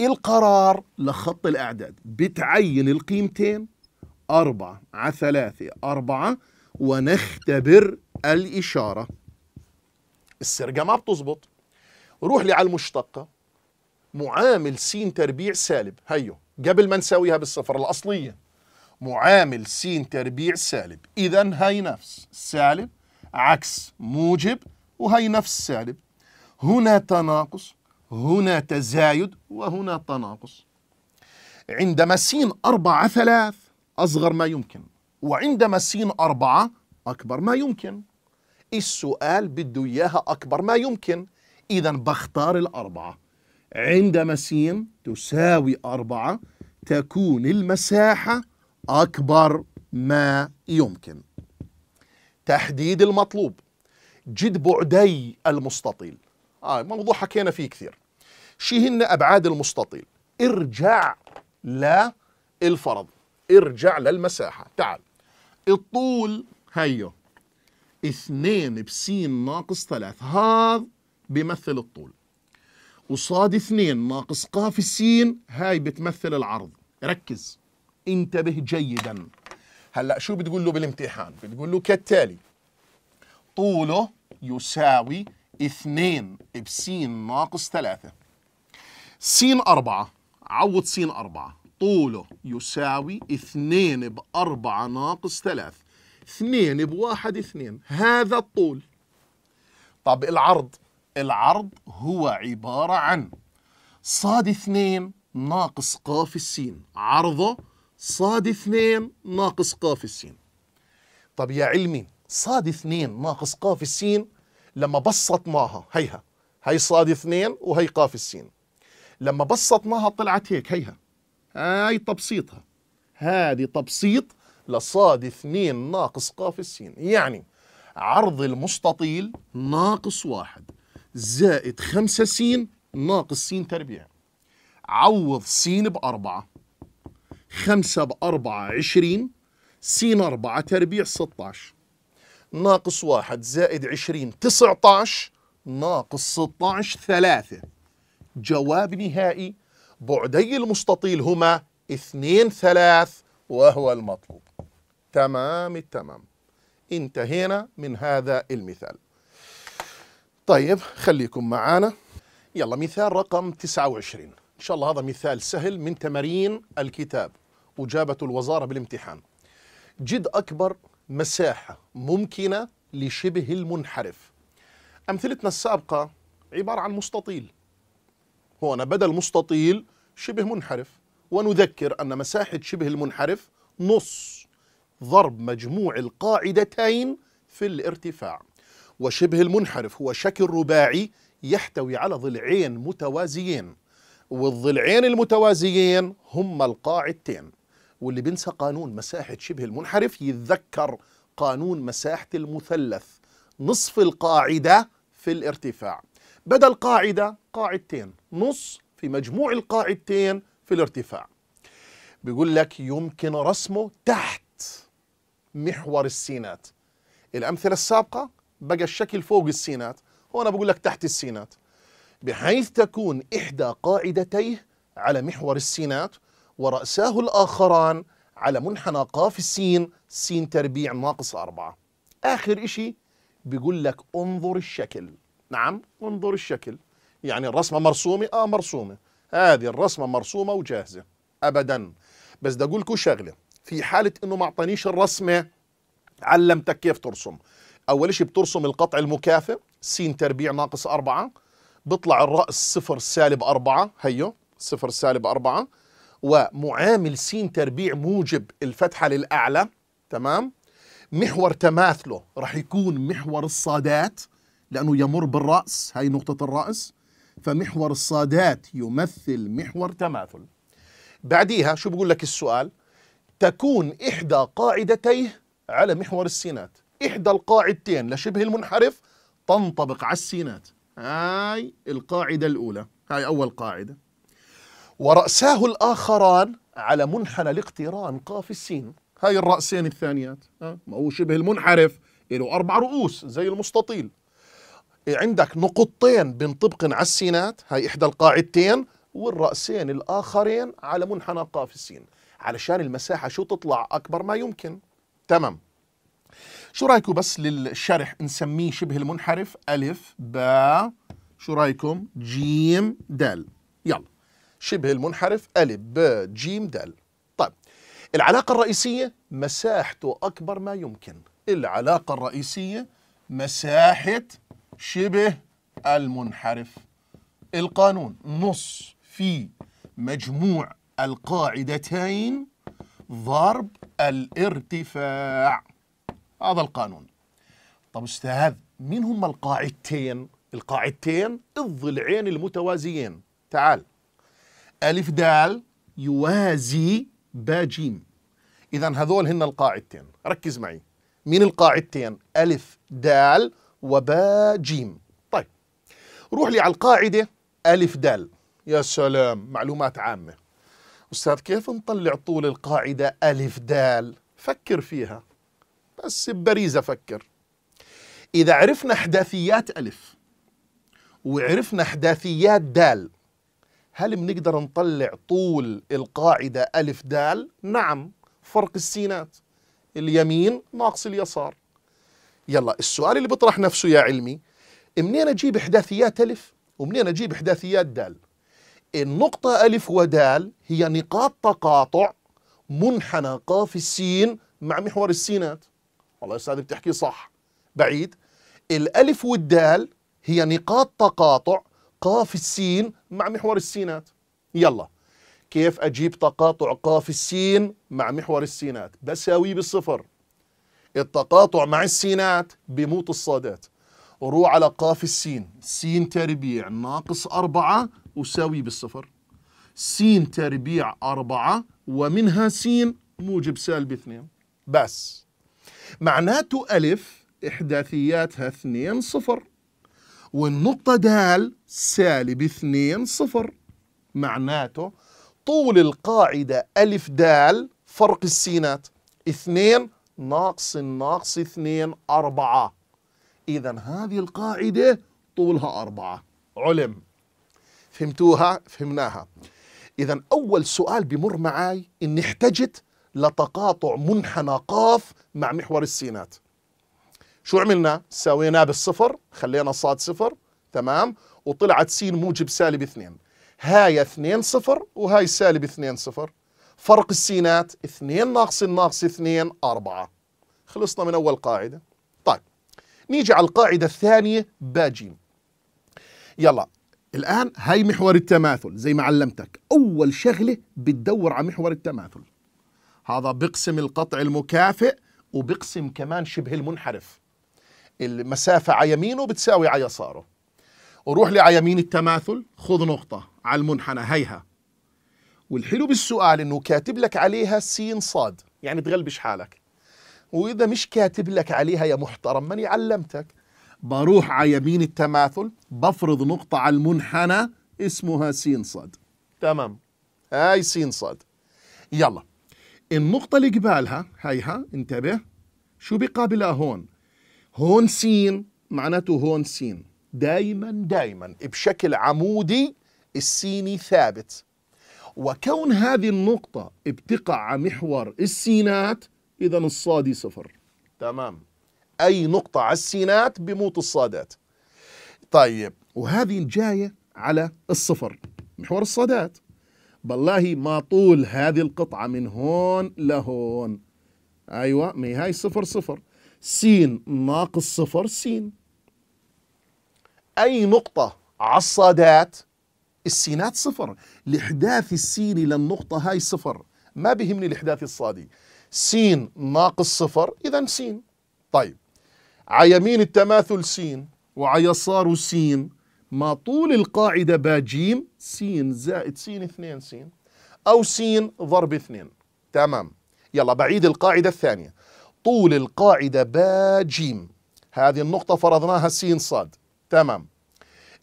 القرار لخط الأعداد بتعين القيمتين أربعة ع ثلاثة أربعة ونختبر الإشارة السرقة ما بتزبط روح لي على المشتقه معامل س تربيع سالب هيو قبل ما نساويها بالصفر الاصليه معامل س تربيع سالب اذا هي نفس سالب عكس موجب وهي نفس سالب هنا تناقص هنا تزايد وهنا تناقص عندما س أربعة ثلاث أصغر ما يمكن وعندما س أربعة أكبر ما يمكن السؤال بده إياها أكبر ما يمكن إذا بختار الأربعة عندما س تساوي أربعة تكون المساحة أكبر ما يمكن تحديد المطلوب جد بعدي المستطيل آه موضوع حكينا فيه كثير شي هن أبعاد المستطيل ارجع للفرض ارجع للمساحة تعال الطول هيو 2 بسين ناقص 3 هذا بيمثل الطول وصاد 2 ناقص قاف السين هاي بتمثل العرض ركز انتبه جيدا هلا شو بتقول له بالامتحان بتقول له كالتالي طوله يساوي 2 بسين ناقص 3 س 4 عوض س 4 طوله يساوي 2 ب 4 ناقص 3 اثنين بواحد اثنين هذا الطول طب العرض العرض هو عبارة عن صاد اثنين ناقص قاف السين عرضه صاد اثنين ناقص قاف السين طب يا علمي صاد اثنين ناقص قاف السين لما بسطناها هيها هي صاد اثنين وهي قاف السين لما بسطناها طلعت هيك هيها هاي تبسيطها هذه تبسيط لصاد اثنين ناقص قاف السين يعني عرض المستطيل ناقص واحد زائد خمسة سين ناقص س تربيع عوض س بأربعة خمسة بأربعة عشرين س أربعة تربيع ستاش ناقص واحد زائد عشرين تسعتاش ناقص ستاش ثلاثة جواب نهائي بعدي المستطيل هما اثنين ثلاث وهو المطلوب تمام التمام انتهينا من هذا المثال طيب خليكم معانا يلا مثال رقم 29 إن شاء الله هذا مثال سهل من تمارين الكتاب وجابته الوزارة بالامتحان جد أكبر مساحة ممكنة لشبه المنحرف أمثلتنا السابقة عبارة عن مستطيل هنا بدل مستطيل شبه منحرف ونذكر أن مساحة شبه المنحرف نص ضرب مجموع القاعدتين في الارتفاع وشبه المنحرف هو شكل رباعي يحتوي على ضلعين متوازيين والضلعين المتوازيين هما القاعدتين واللي بنسى قانون مساحة شبه المنحرف يتذكر قانون مساحة المثلث نصف القاعدة في الارتفاع بدل قاعدة قاعدتين نص في مجموع القاعدتين في الارتفاع بيقول لك يمكن رسمه تحت محور السينات الأمثلة السابقة بقى الشكل فوق السينات هنا بقول لك تحت السينات بحيث تكون إحدى قاعدتيه على محور السينات ورأساه الآخران على منحنى قاف السين سين تربيع ناقص أربعة آخر إشي بيقول لك انظر الشكل نعم انظر الشكل يعني الرسمة مرسومة آه مرسومة هذه الرسمة مرسومة وجاهزة أبدا بس بدي أقول لكم شغلة في حاله انه ما اعطانيش الرسمه علمتك كيف ترسم اول شيء بترسم القطع المكافئ س تربيع ناقص أربعة بطلع الرأس صفر سالب أربعة هيو صفر سالب أربعة ومعامل س تربيع موجب الفتحة للأعلى تمام محور تماثله رح يكون محور الصادات لأنه يمر بالرأس هاي نقطة الرأس فمحور الصادات يمثل محور تماثل بعديها شو بقول لك السؤال تكون إحدى قاعدتيه على محور السينات إحدى القاعدتين لشبه المنحرف تنطبق على السينات هاي القاعدة الأولى هاي أول قاعدة ورأساه الآخران على منحنى الاقتران قاف السين هاي الرأسين الثانيات ما هو شبه المنحرف له أربع رؤوس زي المستطيل عندك نقطتين بنطبق على السينات هاي إحدى القاعدتين والرأسين الآخرين على منحنى قاف السين علشان المساحه شو تطلع اكبر ما يمكن تمام شو رايكم بس للشرح نسميه شبه المنحرف الف باء شو رايكم جيم دال يلا شبه المنحرف الف باء جيم دال طيب العلاقه الرئيسيه مساحته اكبر ما يمكن العلاقه الرئيسيه مساحه شبه المنحرف القانون نص في مجموع القاعدتين ضرب الارتفاع هذا القانون طب استاذ مين هم القاعدتين القاعدتين الضلعين المتوازيين تعال ألف دال يوازي با جيم إذا هذول هن القاعدتين ركز معي مين القاعدتين ألف دال وبا جيم طيب روح لي على القاعدة ألف دال يا سلام معلومات عامة أستاذ كيف نطلع طول القاعدة ألف دال فكر فيها بس ببريزة فكر إذا عرفنا أحداثيات ألف وعرفنا أحداثيات دال هل بنقدر نطلع طول القاعدة ألف دال؟ نعم فرق السينات اليمين ناقص اليسار يلا السؤال اللي بيطرح نفسه يا علمي منين أجيب إحداثيات ألف ومنين أجيب إحداثيات دال؟ النقطة ألف ودال هي نقاط تقاطع منحنى قاف السين مع محور السينات والله يا أستاذ بتحكي صح بعيد الألف والدال هي نقاط تقاطع قاف السين مع محور السينات يلا كيف أجيب تقاطع قاف السين مع محور السينات بساويه بالصفر التقاطع مع السينات بموت الصادات روح على قاف السين سين تربيع ناقص أربعة أساوي بالصفر سين تربيع أربعة ومنها سين موجب سالب اثنين بس معناته ألف إحداثياتها اثنين صفر والنقطة دال سالب اثنين صفر معناته طول القاعدة ألف دال فرق السينات اثنين ناقص ناقص اثنين أربعة إذا هذه القاعدة طولها أربعة علم فهمتوها فهمناها اذا اول سؤال بمر معاي اني احتجت لتقاطع منحنى قاف مع محور السينات شو عملنا سويناه بالصفر خلينا صاد صفر تمام وطلعت س موجب سالب اثنين هاي اثنين صفر وهاي سالب اثنين صفر فرق السينات اثنين ناقص ناقص اثنين أربعة خلصنا من أول قاعدة طيب نيجي على القاعدة الثانية باجين يلا الآن هاي محور التماثل زي ما علمتك أول شغلة بتدور على محور التماثل هذا بقسم القطع المكافئ وبقسم كمان شبه المنحرف المسافة على يمينه بتساوي على يساره وروح لي على يمين التماثل خذ نقطة على المنحنى هيها والحلو بالسؤال انه كاتب لك عليها سين صاد يعني تغلبش حالك واذا مش كاتب لك عليها يا محترم من علمتك بروح على يمين التماثل بفرض نقطة على المنحنى اسمها سين صاد تمام هاي سين صاد يلا النقطة اللي قبالها هيها انتبه شو بقابلها هون هون سين معناته هون سين دايما دايما بشكل عمودي السيني ثابت وكون هذه النقطة بتقع على محور السينات إذا الصادي صفر تمام أي نقطة على السينات بموت الصادات طيب وهذه جاية على الصفر محور الصادات بالله ما طول هذه القطعة من هون لهون أيوة ما هي صفر صفر سين ناقص صفر سين أي نقطة على الصادات السينات صفر لاحداث السيني للنقطة هاي صفر ما بهمني الإحداث الصادي سين ناقص صفر إذا سين طيب عيمين التماثل سين وعيصار سين ما طول القاعدة باجيم سين زائد سين اثنين سين أو سين ضرب اثنين تمام يلا بعيد القاعدة الثانية طول القاعدة باجيم هذه النقطة فرضناها سين صاد تمام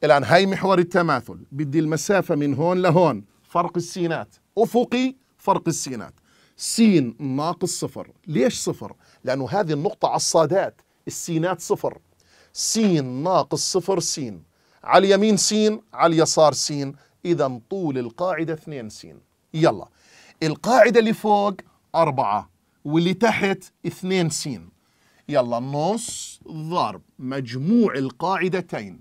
الآن هاي محور التماثل بدي المسافة من هون لهون فرق السينات أفقي فرق السينات سين ناقص صفر ليش صفر؟ لأنه هذه النقطة على الصادات السينات صفر سين ناقص صفر سين على اليمين سين على اليسار سين إذا طول القاعدة اثنين سين يلا القاعدة اللي فوق أربعة واللي تحت اثنين سين يلا نص ضرب مجموع القاعدتين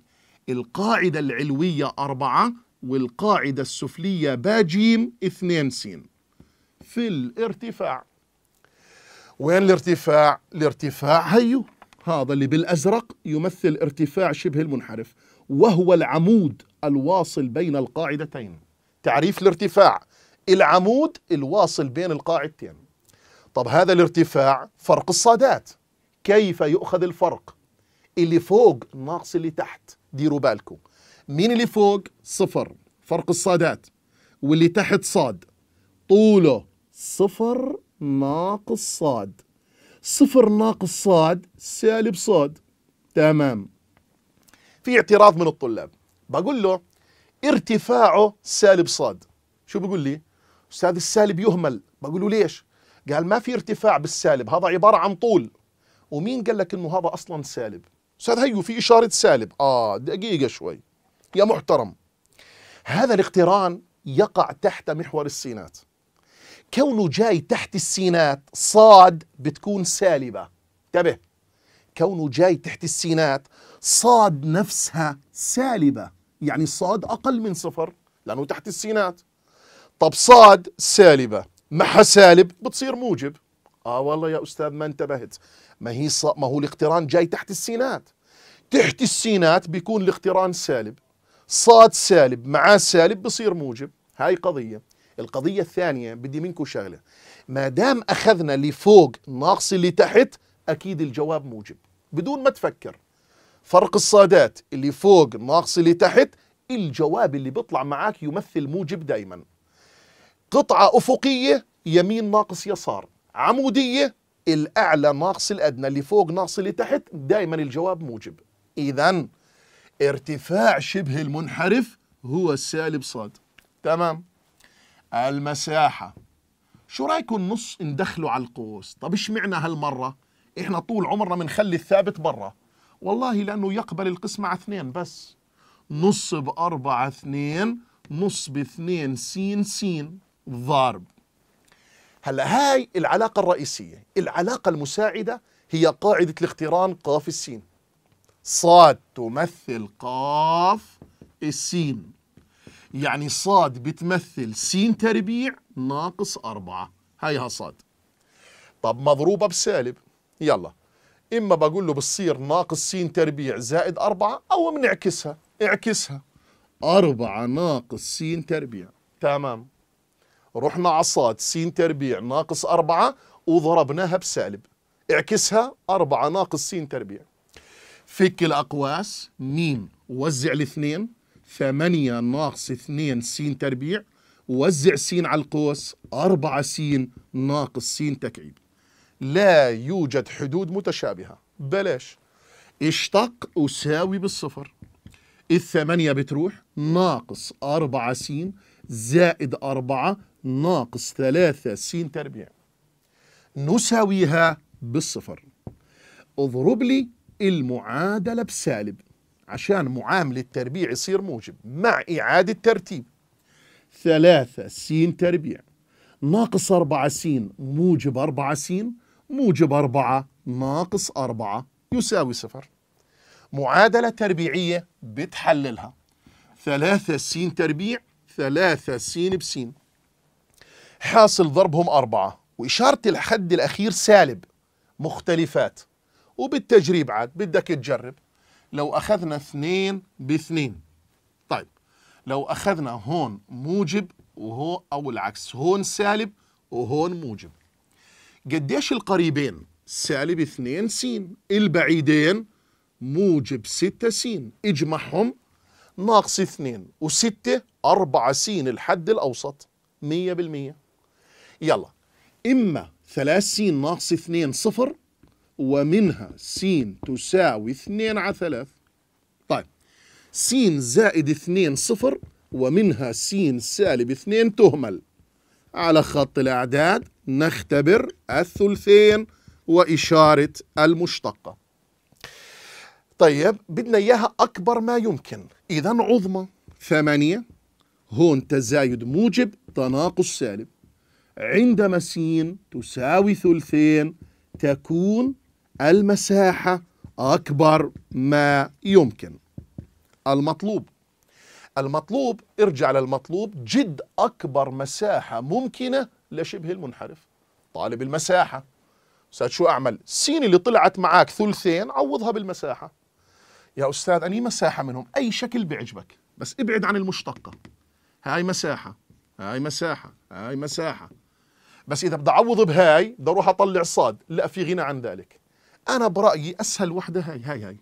القاعدة العلوية أربعة والقاعدة السفلية باجيم اثنين سين في الارتفاع وين الارتفاع؟ الارتفاع هيو هذا اللي بالأزرق يمثل ارتفاع شبه المنحرف وهو العمود الواصل بين القاعدتين تعريف الارتفاع العمود الواصل بين القاعدتين طب هذا الارتفاع فرق الصادات كيف يؤخذ الفرق اللي فوق ناقص اللي تحت ديروا بالكم مين اللي فوق صفر فرق الصادات واللي تحت صاد طوله صفر ناقص صاد صفر ناقص صاد سالب صاد تمام في اعتراض من الطلاب بقول له ارتفاعه سالب صاد شو بقول لي استاذ السالب يهمل بقول له ليش قال ما في ارتفاع بالسالب هذا عبارة عن طول ومين قال لك انه هذا اصلا سالب استاذ هيو في اشارة سالب اه دقيقة شوي يا محترم هذا الاقتران يقع تحت محور السينات كونه جاي تحت السينات صاد بتكون سالبة انتبه كونه جاي تحت السينات صاد نفسها سالبة يعني صاد أقل من صفر لأنه تحت السينات طب صاد سالبة معها سالب بتصير موجب آه والله يا أستاذ ما انتبهت ما هي ص... ما هو الاقتران جاي تحت السينات تحت السينات بيكون الاقتران سالب صاد سالب معاه سالب بصير موجب هاي قضية القضيه الثانيه بدي منكم شغله ما دام اخذنا لفوق ناقص اللي تحت اكيد الجواب موجب بدون ما تفكر فرق الصادات اللي فوق ناقص اللي تحت الجواب اللي بيطلع معاك يمثل موجب دائما قطعة أفقية يمين ناقص يسار عمودية الأعلى ناقص الأدنى اللي فوق ناقص اللي تحت دائما الجواب موجب إذا ارتفاع شبه المنحرف هو السالب صاد تمام المساحة شو رايكم نص ندخله على القوس طب معنى هالمرة احنا طول عمرنا بنخلي الثابت برا والله لأنه يقبل القسمة على اثنين بس نص بأربعة اثنين نص باثنين سين سين ضارب هلا هاي العلاقة الرئيسية العلاقة المساعدة هي قاعدة الاقتران قاف السين صاد تمثل قاف السين يعني صاد بتمثل س تربيع ناقص أربعة هيها صاد طب مضروبة بسالب يلا إما بقول له بتصير ناقص س تربيع زائد أربعة أو بنعكسها اعكسها أربعة ناقص س تربيع تمام رحنا على صاد س تربيع ناقص أربعة وضربناها بسالب اعكسها أربعة ناقص س تربيع فك الأقواس ميم وزع الاثنين ثمانية ناقص اثنين سين تربيع ووزع سين على القوس أربعة سين ناقص سين تكعيب لا يوجد حدود متشابهة بلاش اشتق أساوي بالصفر الثمانية بتروح ناقص أربعة سين زائد أربعة ناقص ثلاثة سين تربيع نساويها بالصفر اضرب لي المعادلة بسالب عشان معامل التربيع يصير موجب مع إعادة ترتيب ثلاثة سين تربيع ناقص أربعة سين موجب أربعة سين موجب أربعة ناقص أربعة يساوي صفر معادلة تربيعية بتحللها ثلاثة سين تربيع ثلاثة سين بسين حاصل ضربهم أربعة وإشارة الحد الأخير سالب مختلفات وبالتجريب عاد بدك تجرب لو أخذنا اثنين باثنين طيب لو أخذنا هون موجب وهو أو العكس هون سالب وهون موجب قديش القريبين سالب اثنين سين البعيدين موجب ستة سين اجمعهم ناقص اثنين وستة أربعة سين الحد الأوسط مية بالمية يلا إما ثلاث سين ناقص اثنين صفر ومنها س تساوي 2 على 3 طيب س زائد 2 صفر ومنها س سالب 2 تهمل على خط الأعداد نختبر الثلثين وإشارة المشتقة طيب بدنا إياها أكبر ما يمكن إذا عظمى ثمانية هون تزايد موجب تناقص سالب عندما سين تساوي ثلثين تكون المساحة أكبر ما يمكن المطلوب المطلوب ارجع للمطلوب جد أكبر مساحة ممكنة لشبه المنحرف طالب المساحة أستاذ شو أعمل السين اللي طلعت معك ثلثين عوضها بالمساحة يا أستاذ أني مساحة منهم أي شكل بيعجبك بس ابعد عن المشتقة هاي مساحة هاي مساحة هاي مساحة بس إذا بدي أعوض بهاي بدي أروح أطلع صاد لا في غنى عن ذلك انا برايي اسهل وحده هاي هاي هاي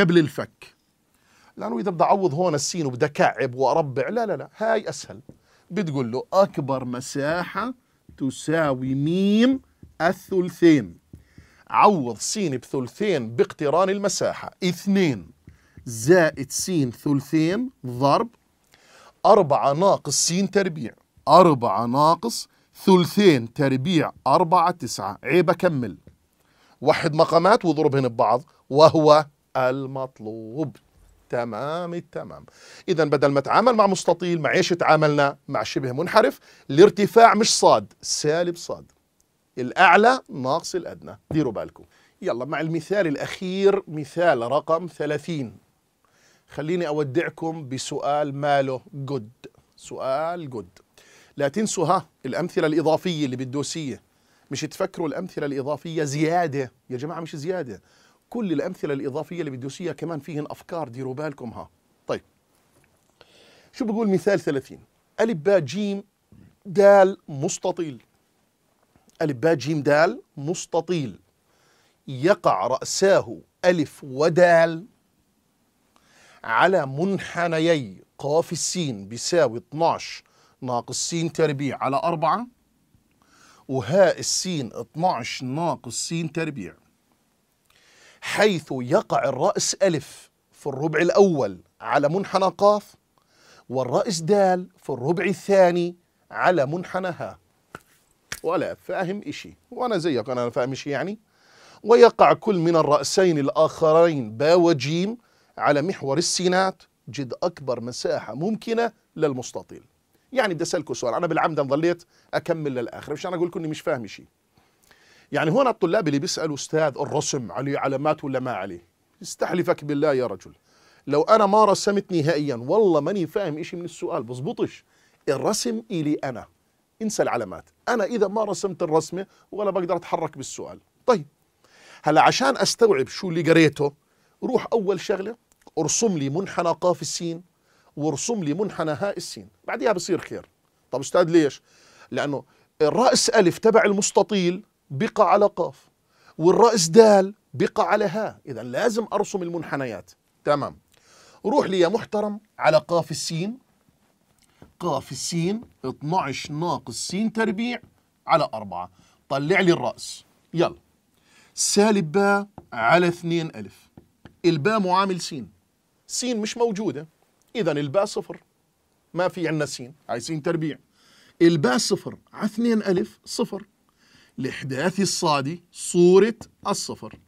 قبل الفك لانه اذا بدي اعوض هون السين وبدي اكعب واربع لا لا لا هاي اسهل بتقول له اكبر مساحه تساوي ميم الثلثين عوض س بثلثين باقتران المساحة اثنين زائد س ثلثين ضرب أربعة ناقص س تربيع أربعة ناقص ثلثين تربيع أربعة تسعة عيب أكمل وحد مقامات وضربهن ببعض وهو المطلوب تمام التمام اذا بدل ما تعامل مع مستطيل مع ايش تعاملنا مع شبه منحرف الارتفاع مش صاد سالب صاد الاعلى ناقص الادنى ديروا بالكم يلا مع المثال الاخير مثال رقم 30 خليني اودعكم بسؤال ماله جود سؤال جود لا تنسوا ها الامثله الاضافيه اللي بالدوسيه مش تفكروا الامثله الاضافيه زياده يا جماعه مش زياده كل الامثله الاضافيه اللي بده كمان فيهن افكار ديروا بالكم ها طيب شو بقول مثال 30 الف با جيم دال مستطيل الف با جيم دال مستطيل يقع راساه الف ودال على منحنيي قاف السين بيساوي 12 ناقص س تربيع على 4 وهاء السين 12 ناقص سين تربيع حيث يقع الرأس ألف في الربع الأول على منحنى قاف والرأس دال في الربع الثاني على منحنى هاء ولا فاهم إشي وأنا زيك أنا فاهم إشي يعني ويقع كل من الرأسين الآخرين با وجيم على محور السينات جد أكبر مساحة ممكنة للمستطيل يعني بدي اسالكم سؤال انا بالعمد ظليت اكمل للاخر مشان اقول لكم اني مش فاهم شيء يعني هون الطلاب اللي بيسالوا استاذ الرسم عليه علامات ولا ما عليه استحلفك بالله يا رجل لو انا ما رسمت نهائيا والله ماني فاهم شيء من السؤال بزبطش الرسم الي انا انسى العلامات انا اذا ما رسمت الرسمه ولا بقدر اتحرك بالسؤال طيب هلا عشان استوعب شو اللي قريته روح اول شغله ارسم لي منحنى قاف السين وارسم لي منحنى هاء السين بعديها بصير خير طب استاذ ليش لانه الراس الف تبع المستطيل بقى على قاف والراس دال بقى على هاء اذا لازم ارسم المنحنيات تمام روح لي يا محترم على قاف السين قاف السين 12 ناقص سين تربيع على أربعة طلع لي الراس يلا سالب باء على 2 الف الباء معامل سين سين مش موجوده اذا الباء صفر ما في عندنا سين سين تربيع الباء صفر على اثنين الف صفر لاحداث الصادي صوره الصفر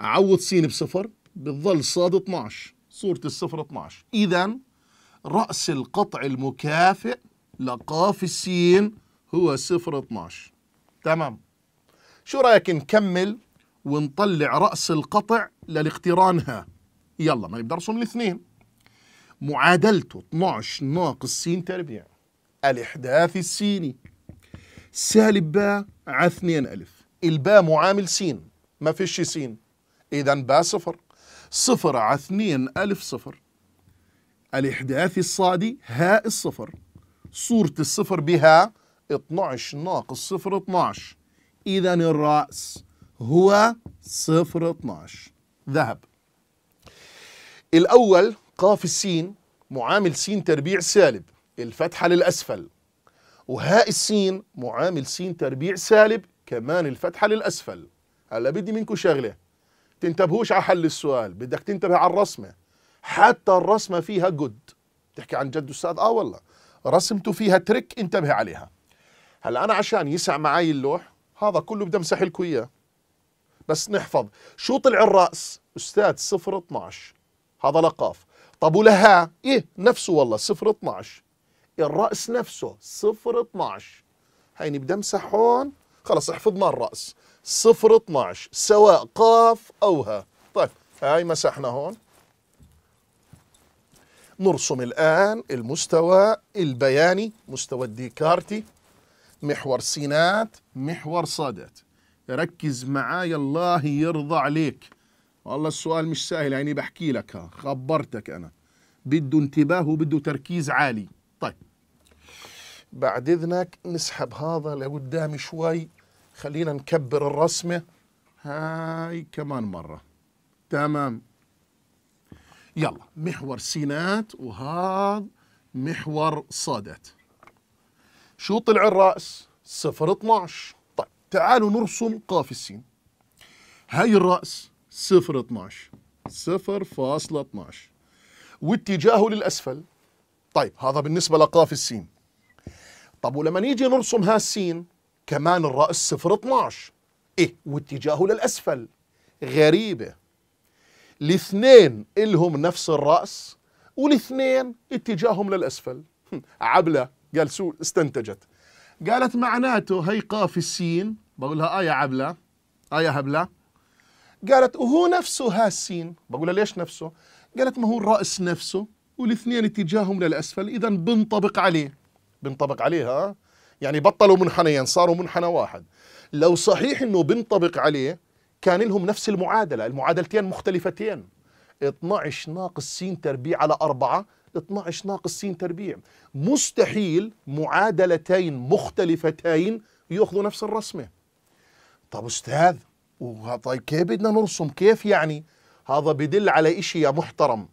عوض سين بصفر بتظل صاد 12 صوره الصفر 12 اذا راس القطع المكافئ لقاف السين هو صفر 12 تمام شو رايك نكمل ونطلع راس القطع للاقتران ها يلا ما نقدر نرسم الاثنين معادلته 12 ناقص س تربيع الإحداث السيني سالب باء ع 2 ألف الباء معامل س ما فيش س إذا باء صفر صفر ع 2 ألف صفر الإحداث الصادي هاء الصفر صورة الصفر بها 12 ناقص صفر 12 إذا الرأس هو صفر 12 ذهب الأول قاف السين معامل سين تربيع سالب الفتحة للأسفل وهاء السين معامل سين تربيع سالب كمان الفتحة للأسفل هلا بدي منكم شغلة تنتبهوش على حل السؤال بدك تنتبه على الرسمة حتى الرسمة فيها جد تحكي عن جد أستاذ آه والله رسمته فيها ترك انتبه عليها هلا أنا عشان يسع معي اللوح هذا كله بدي امسح لكم إياه بس نحفظ شو طلع الرأس أستاذ صفر 12 هذا لقاف طب ولها ايه نفسه والله صفر 12 الرأس نفسه صفر 12 هيني بدي امسح هون خلص حفظنا الرأس صفر 12 سواء قاف أو ها طيب هاي مسحنا هون نرسم الآن المستوى البياني مستوى الديكارتي محور سينات محور صادات ركز معايا الله يرضى عليك والله السؤال مش سهل يعني بحكي لك ها خبرتك أنا بده انتباه وبده تركيز عالي طيب بعد إذنك نسحب هذا لقدام شوي خلينا نكبر الرسمة هاي كمان مرة تمام يلا محور سينات وهذا محور صادات شو طلع الرأس؟ صفر 12 طيب تعالوا نرسم قاف السين هاي الرأس صفر 12 صفر فاصلة 12 واتجاهه للأسفل طيب هذا بالنسبة لقاف السين طب ولما نيجي نرسم ها السين كمان الرأس صفر 12 إيه واتجاهه للأسفل غريبة الاثنين إلهم نفس الرأس والاثنين اتجاههم للأسفل عبلة قال سو استنتجت قالت معناته هي قاف السين بقول لها آه يا عبلة آه يا هبلة قالت وهو نفسه ها السين بقول ليش نفسه قالت ما هو الرأس نفسه والاثنين اتجاههم للأسفل إذا بنطبق عليه بنطبق عليه ها يعني بطلوا منحنيين صاروا منحنى واحد لو صحيح انه بنطبق عليه كان لهم نفس المعادلة المعادلتين مختلفتين 12 ناقص س تربيع على 4 12 ناقص س تربيع مستحيل معادلتين مختلفتين ياخذوا نفس الرسمة طب أستاذ طيب كيف بدنا نرسم كيف يعني هذا بدل على إشي يا محترم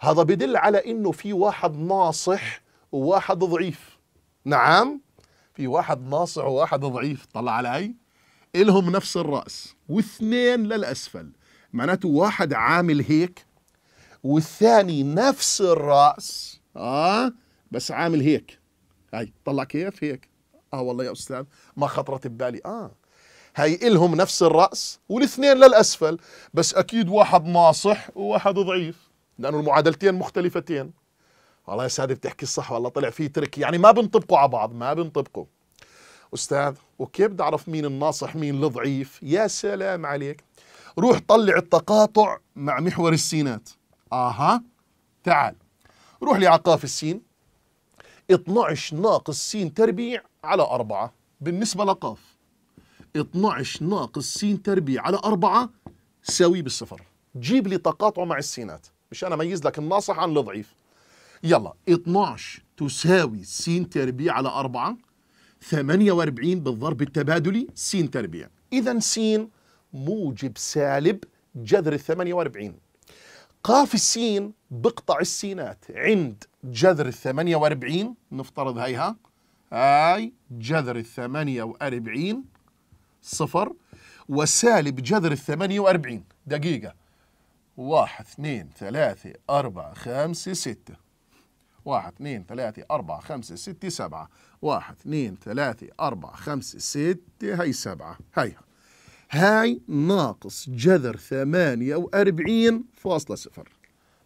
هذا بدل على إنه في واحد ناصح وواحد ضعيف نعم في واحد ناصح وواحد ضعيف طلع علي إلهم نفس الرأس واثنين للأسفل معناته واحد عامل هيك والثاني نفس الرأس آه بس عامل هيك هاي طلع كيف هيك اه والله يا استاذ ما خطرت ببالي اه هي إلهم نفس الرأس والاثنين للأسفل بس أكيد واحد ناصح وواحد ضعيف لأنه المعادلتين مختلفتين والله يا سادة بتحكي الصح والله طلع فيه ترك يعني ما بنطبقوا على بعض ما بنطبقوا أستاذ وكيف بدي أعرف مين الناصح مين الضعيف يا سلام عليك روح طلع التقاطع مع محور السينات اها تعال روح لي عقاف السين 12 ناقص سين تربيع على أربعة بالنسبة لقاف 12 ناقص س تربيع على 4 ساوي بالصفر جيب لي تقاطعه مع السينات مش انا اميز لك الناصح عن الضعيف يلا 12 تساوي س تربيع على 4 48 بالضرب التبادلي س تربيع اذا س موجب سالب جذر ال 48 قاف السين بقطع السينات عند جذر ال 48 نفترض هيها هاي جذر ال 48 صفر وسالب جذر الثمانية وأربعين دقيقة واحد اثنين ثلاثة أربعة خمسة ستة واحد اثنين ثلاثة أربعة خمسة ستة سبعة واحد اثنين ثلاثة أربعة خمسة ستة هاي سبعة هاي هاي ناقص جذر ثمانية وأربعين فاصلة صفر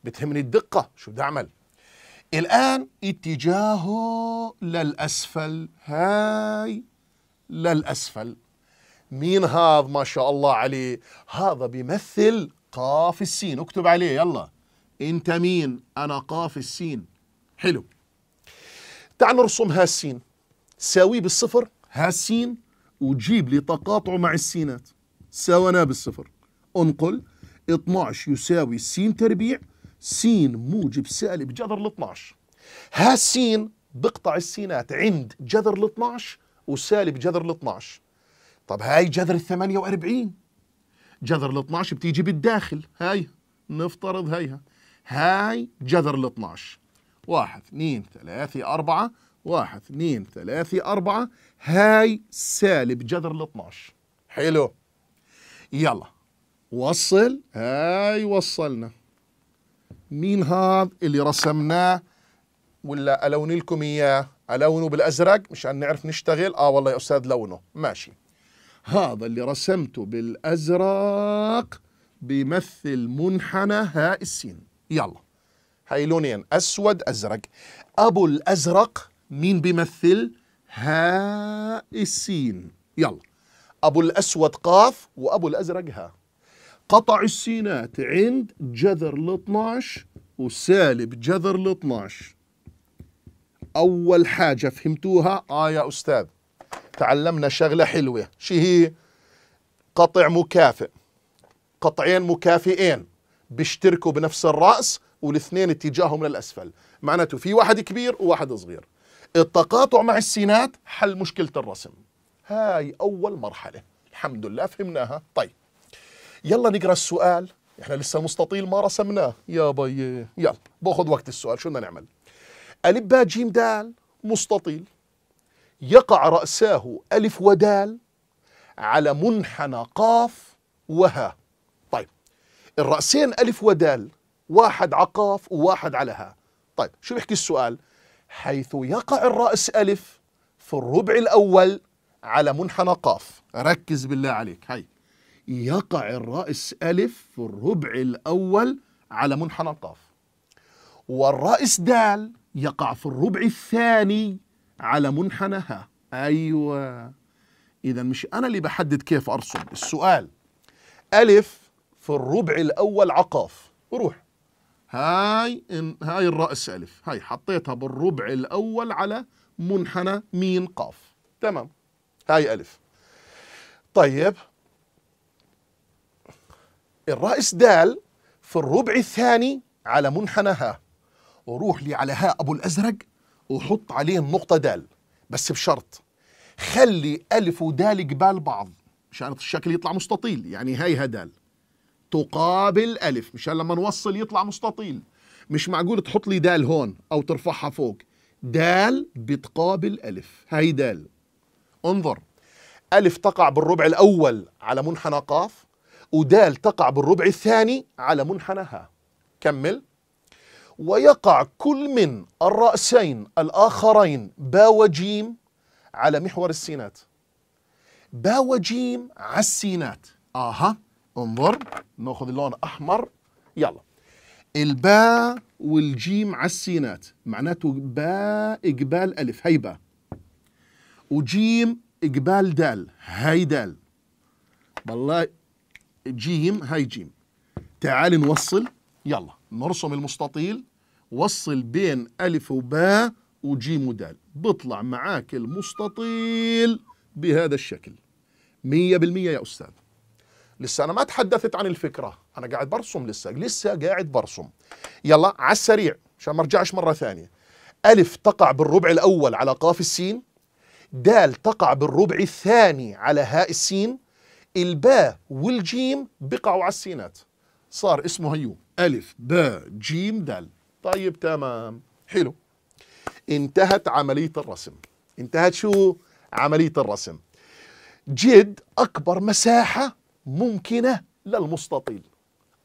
بتهمني الدقة شو بدي أعمل الآن اتجاهه للأسفل هاي للأسفل مين هذا ما شاء الله عليه هذا بيمثل قاف السين اكتب عليه يلا انت مين انا قاف السين حلو تعال نرسم ها السين ساويه بالصفر ها السين وجيب لي تقاطعه مع السينات ساويناه بالصفر انقل 12 يساوي س تربيع سين موجب سالب جذر ال 12 ها السين بقطع السينات عند جذر ال 12 وسالب جذر ال 12 طب هاي جذر ال 48 جذر ال 12 بتيجي بالداخل هاي نفترض هيها هاي جذر ال 12 1 2 3 4 1 2 3 4 هاي سالب جذر ال 12 حلو يلا وصل هاي وصلنا مين هذا اللي رسمناه ولا الون لكم اياه الونه بالازرق مشان نعرف نشتغل اه والله يا استاذ لونه ماشي هذا اللي رسمته بالأزرق بيمثل منحنى هاء السين يلا هاي لونين أسود أزرق أبو الأزرق مين بيمثل هاء السين يلا أبو الأسود قاف وأبو الأزرق هاء قطع السينات عند جذر ال 12 وسالب جذر ال 12 أول حاجة فهمتوها آه يا أستاذ تعلمنا شغلة حلوة شي هي قطع مكافئ قطعين مكافئين بيشتركوا بنفس الرأس والاثنين اتجاههم للأسفل معناته في واحد كبير وواحد صغير التقاطع مع السينات حل مشكلة الرسم هاي أول مرحلة الحمد لله فهمناها طيب يلا نقرأ السؤال احنا لسه مستطيل ما رسمناه يا بي يلا باخذ وقت السؤال شو بدنا نعمل الف باء جيم دال مستطيل يقع رأساه ألف ودال على منحنى قاف وها طيب الرأسين ألف ودال واحد عقاف قاف وواحد على ها طيب شو بيحكي السؤال حيث يقع الرأس ألف في الربع الأول على منحنى قاف ركز بالله عليك هاي يقع الرأس ألف في الربع الأول على منحنى قاف والرأس دال يقع في الربع الثاني على منحناها ايوه اذا مش انا اللي بحدد كيف ارسم السؤال الف في الربع الاول عقاف روح هاي هاي الراس الف هاي حطيتها بالربع الاول على منحنى مين قاف تمام هاي الف طيب الرأس دال في الربع الثاني على منحنى ها وروح لي على هاء أبو الأزرق وحط عليه النقطة دال بس بشرط خلي ألف ودال قبال بعض مشان الشكل يطلع مستطيل يعني هاي دال تقابل ألف مشان لما نوصل يطلع مستطيل مش معقول تحط لي دال هون أو ترفعها فوق دال بتقابل ألف هاي دال انظر ألف تقع بالربع الأول على منحنى قاف ودال تقع بالربع الثاني على منحنى ها كمل ويقع كل من الرأسين الآخرين با وجيم على محور السينات با وجيم على السينات اها انظر ناخذ اللون احمر يلا الباء والجيم على السينات معناته باء اقبال الف هي باء وجيم اقبال دال هي دال بالله جيم هاي جيم تعال نوصل يلا نرسم المستطيل وصل بين ألف وباء وجيم ودال بطلع معاك المستطيل بهذا الشكل مية بالمية يا أستاذ لسه أنا ما تحدثت عن الفكرة أنا قاعد برسم لسه لسه قاعد برسم يلا على السريع عشان ما ارجعش مرة ثانية ألف تقع بالربع الأول على قاف السين دال تقع بالربع الثاني على هاء السين الباء والجيم بقعوا على السينات صار اسمه هيوم ألف باء جيم دال طيب تمام حلو انتهت عملية الرسم انتهت شو عملية الرسم جد أكبر مساحة ممكنة للمستطيل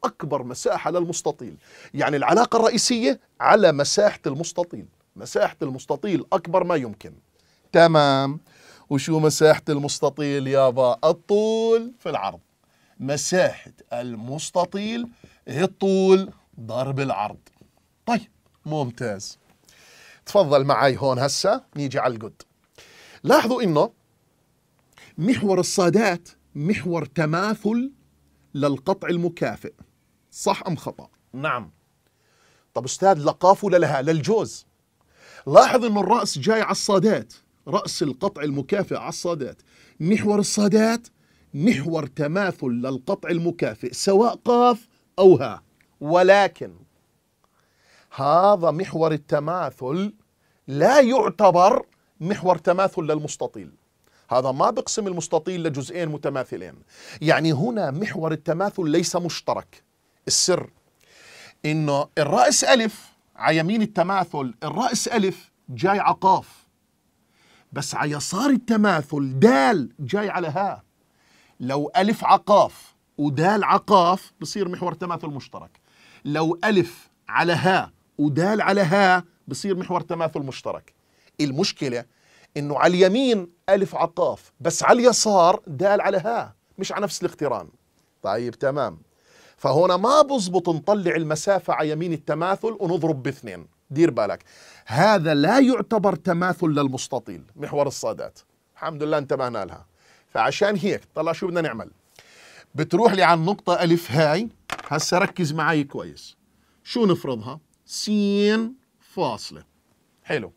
أكبر مساحة للمستطيل يعني العلاقة الرئيسية على مساحة المستطيل مساحة المستطيل أكبر ما يمكن تمام وشو مساحة المستطيل يابا الطول في العرض مساحة المستطيل الطول ضرب العرض طيب ممتاز تفضل معي هون هسه نيجي على القد لاحظوا انه محور الصادات محور تماثل للقطع المكافئ صح ام خطا نعم طب استاذ ولا لها للجوز لاحظ انه الراس جاي على الصادات راس القطع المكافئ على الصادات محور الصادات محور تماثل للقطع المكافئ سواء قاف أوها ولكن هذا محور التماثل لا يعتبر محور تماثل للمستطيل هذا ما بقسم المستطيل لجزئين متماثلين يعني هنا محور التماثل ليس مشترك السر انه الرأس ألف على يمين التماثل الرأس ألف جاي عقاف بس على يسار التماثل دال جاي على ها لو ألف عقاف ودال قاف بصير محور تماثل مشترك لو ألف على ها ودال على ها بصير محور تماثل مشترك المشكلة إنه على اليمين ألف قاف بس على اليسار دال على ها مش على نفس الاقتران طيب تمام فهنا ما بزبط نطلع المسافة على يمين التماثل ونضرب باثنين دير بالك هذا لا يعتبر تماثل للمستطيل محور الصادات الحمد لله انتبهنا لها فعشان هيك طلع شو بدنا نعمل بتروح لي على النقطة ألف هاي هسا ركز معي كويس شو نفرضها سين فاصلة حلو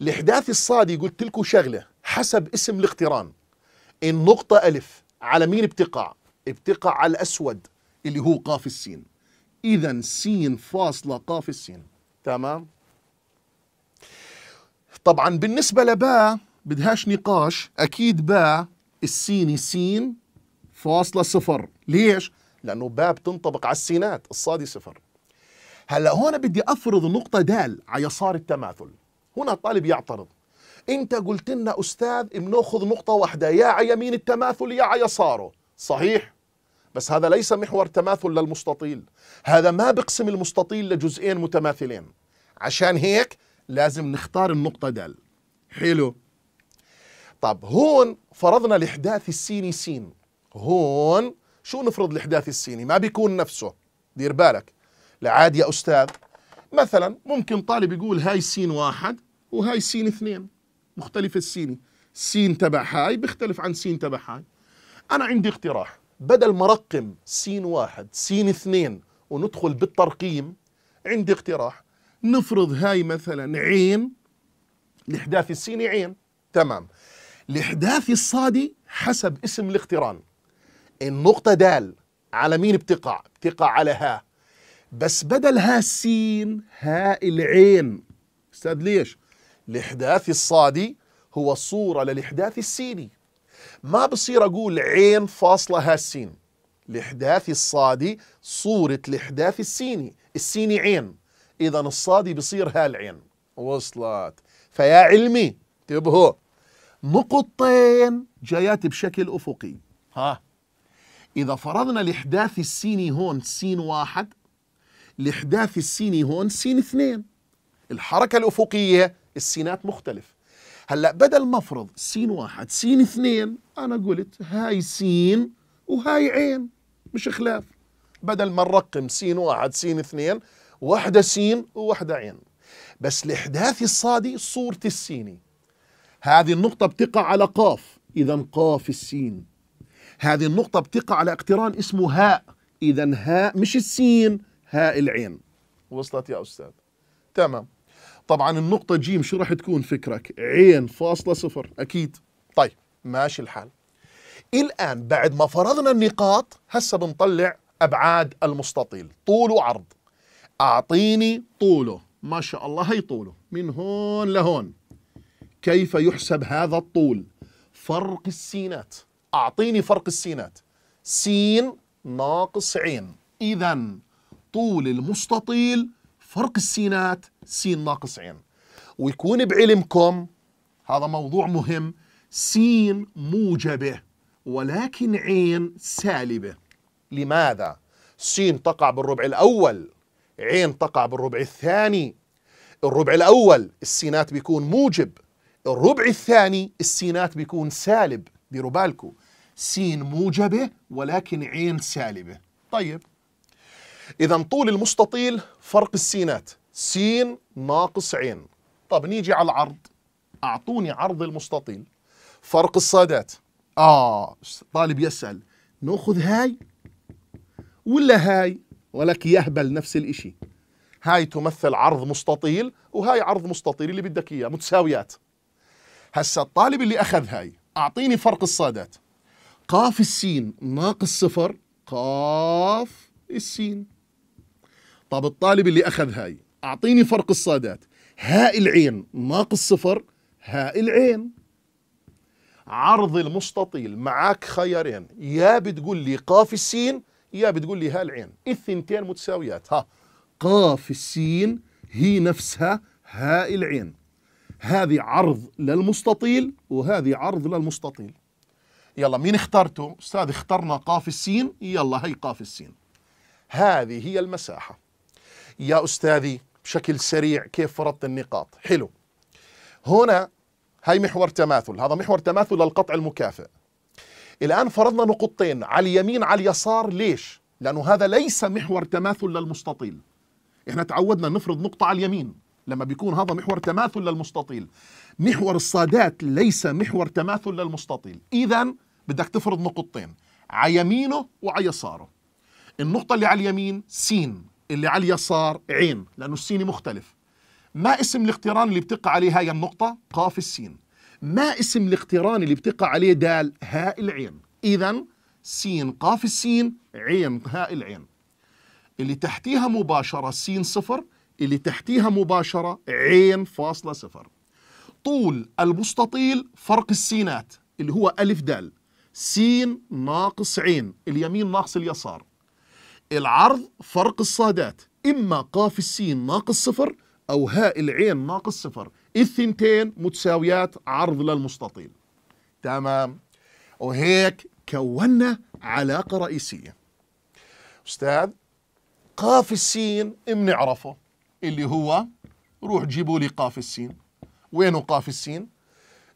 الإحداث الصادي قلت لكم شغلة حسب اسم الاقتران النقطة ألف على مين بتقع بتقع على الأسود اللي هو قاف السين إذا سين فاصلة قاف السين تمام طبعا بالنسبة لباء بدهاش نقاش أكيد باء السين سين فاصلة صفر ليش؟ لأنه باب تنطبق على السينات الصادي صفر هلا هون بدي أفرض نقطة دال على يسار التماثل هنا الطالب يعترض أنت قلت لنا أستاذ بناخذ نقطة واحدة يا على يمين التماثل يا على يساره صحيح بس هذا ليس محور تماثل للمستطيل هذا ما بقسم المستطيل لجزئين متماثلين عشان هيك لازم نختار النقطة دال حلو طب هون فرضنا الإحداث السيني سين هون شو نفرض الاحداث السيني ما بيكون نفسه دير بالك لعاد يا استاذ مثلا ممكن طالب يقول هاي سين واحد وهاي سين اثنين مختلفة السيني سين تبع هاي بيختلف عن سين تبع هاي أنا عندي اقتراح بدل ما رقم سين واحد سين اثنين وندخل بالترقيم عندي اقتراح نفرض هاي مثلا عين الإحداث السيني عين تمام الإحداث الصادي حسب اسم الاقتران النقطة دال على مين بتقع؟ بتقع على ها بس بدل ها السين ها العين استاذ ليش؟ الإحداث الصادي هو الصورة للإحداث السيني ما بصير أقول عين فاصلة ها السين الإحداث الصادي صورة الإحداث السيني السيني عين إذا الصادي بصير ها العين وصلت فيا علمي انتبهوا نقطتين جايات بشكل أفقي ها إذا فرضنا لإحداث السيني هون سين واحد لإحداث السيني هون سين اثنين الحركة الأفقية السينات مختلف هلأ بدل ما أفرض سين واحد سين اثنين أنا قلت هاي سين وهاي عين مش خلاف بدل ما نرقم سين واحد سين اثنين واحدة سين وواحدة عين بس لإحداث الصادي صورة السيني هذه النقطة بتقع على قاف إذا قاف السين هذه النقطة بتقع على اقتران اسمه هاء إذا هاء مش السين هاء العين وصلت يا أستاذ تمام طبعا النقطة جيم شو راح تكون فكرك عين فاصلة صفر أكيد طيب ماشي الحال الآن بعد ما فرضنا النقاط هسه بنطلع أبعاد المستطيل طول وعرض أعطيني طوله ما شاء الله هي طوله من هون لهون كيف يحسب هذا الطول فرق السينات أعطيني فرق السينات سين ناقص عين إذا طول المستطيل فرق السينات سين ناقص عين ويكون بعلمكم هذا موضوع مهم سين موجبة ولكن عين سالبة لماذا؟ سين تقع بالربع الأول عين تقع بالربع الثاني الربع الأول السينات بيكون موجب الربع الثاني السينات بيكون سالب ديروا بالكم سين موجبة ولكن عين سالبة طيب إذا طول المستطيل فرق السينات سين ناقص عين طب نيجي على العرض أعطوني عرض المستطيل فرق الصادات آه طالب يسأل ناخذ هاي ولا هاي ولك يهبل نفس الإشي هاي تمثل عرض مستطيل وهاي عرض مستطيل اللي بدك إياه متساويات هسا الطالب اللي أخذ هاي أعطيني فرق الصادات قاف السين ناقص صفر قاف السين طب الطالب اللي أخذ هاي أعطيني فرق الصادات هاء العين ناقص صفر هاء العين عرض المستطيل معاك خيارين يا بتقول لي قاف السين يا بتقول لي هاء العين الثنتين متساويات ها قاف السين هي نفسها هاء العين هذه عرض للمستطيل وهذه عرض للمستطيل يلا مين اخترته استاذ اخترنا قاف السين يلا هي قاف السين هذه هي المساحة يا أستاذي بشكل سريع كيف فرضت النقاط حلو هنا هاي محور تماثل هذا محور تماثل للقطع المكافئ الآن فرضنا نقطتين على اليمين على اليسار ليش؟ لأنه هذا ليس محور تماثل للمستطيل احنا تعودنا نفرض نقطة على اليمين لما بيكون هذا محور تماثل للمستطيل محور الصادات ليس محور تماثل للمستطيل إذا بدك تفرض نقطتين على يمينه وعلى يساره النقطة اللي على اليمين سين اللي على اليسار عين لأنه السيني مختلف ما اسم الاقتران اللي بتقع عليه هاي النقطة قاف السين ما اسم الاقتران اللي بتقع عليه دال هاء العين إذا سين قاف السين عين هاء العين اللي تحتيها مباشرة سين صفر اللي تحتيها مباشرة عين فاصلة صفر طول المستطيل فرق السينات اللي هو ألف دال سين ناقص عين اليمين ناقص اليسار العرض فرق الصادات إما قاف السين ناقص صفر أو هاء العين ناقص صفر الثنتين متساويات عرض للمستطيل تمام وهيك كونا علاقة رئيسية أستاذ قاف السين بنعرفه اللي هو روح جيبوا لي قاف السين وينه قاف السين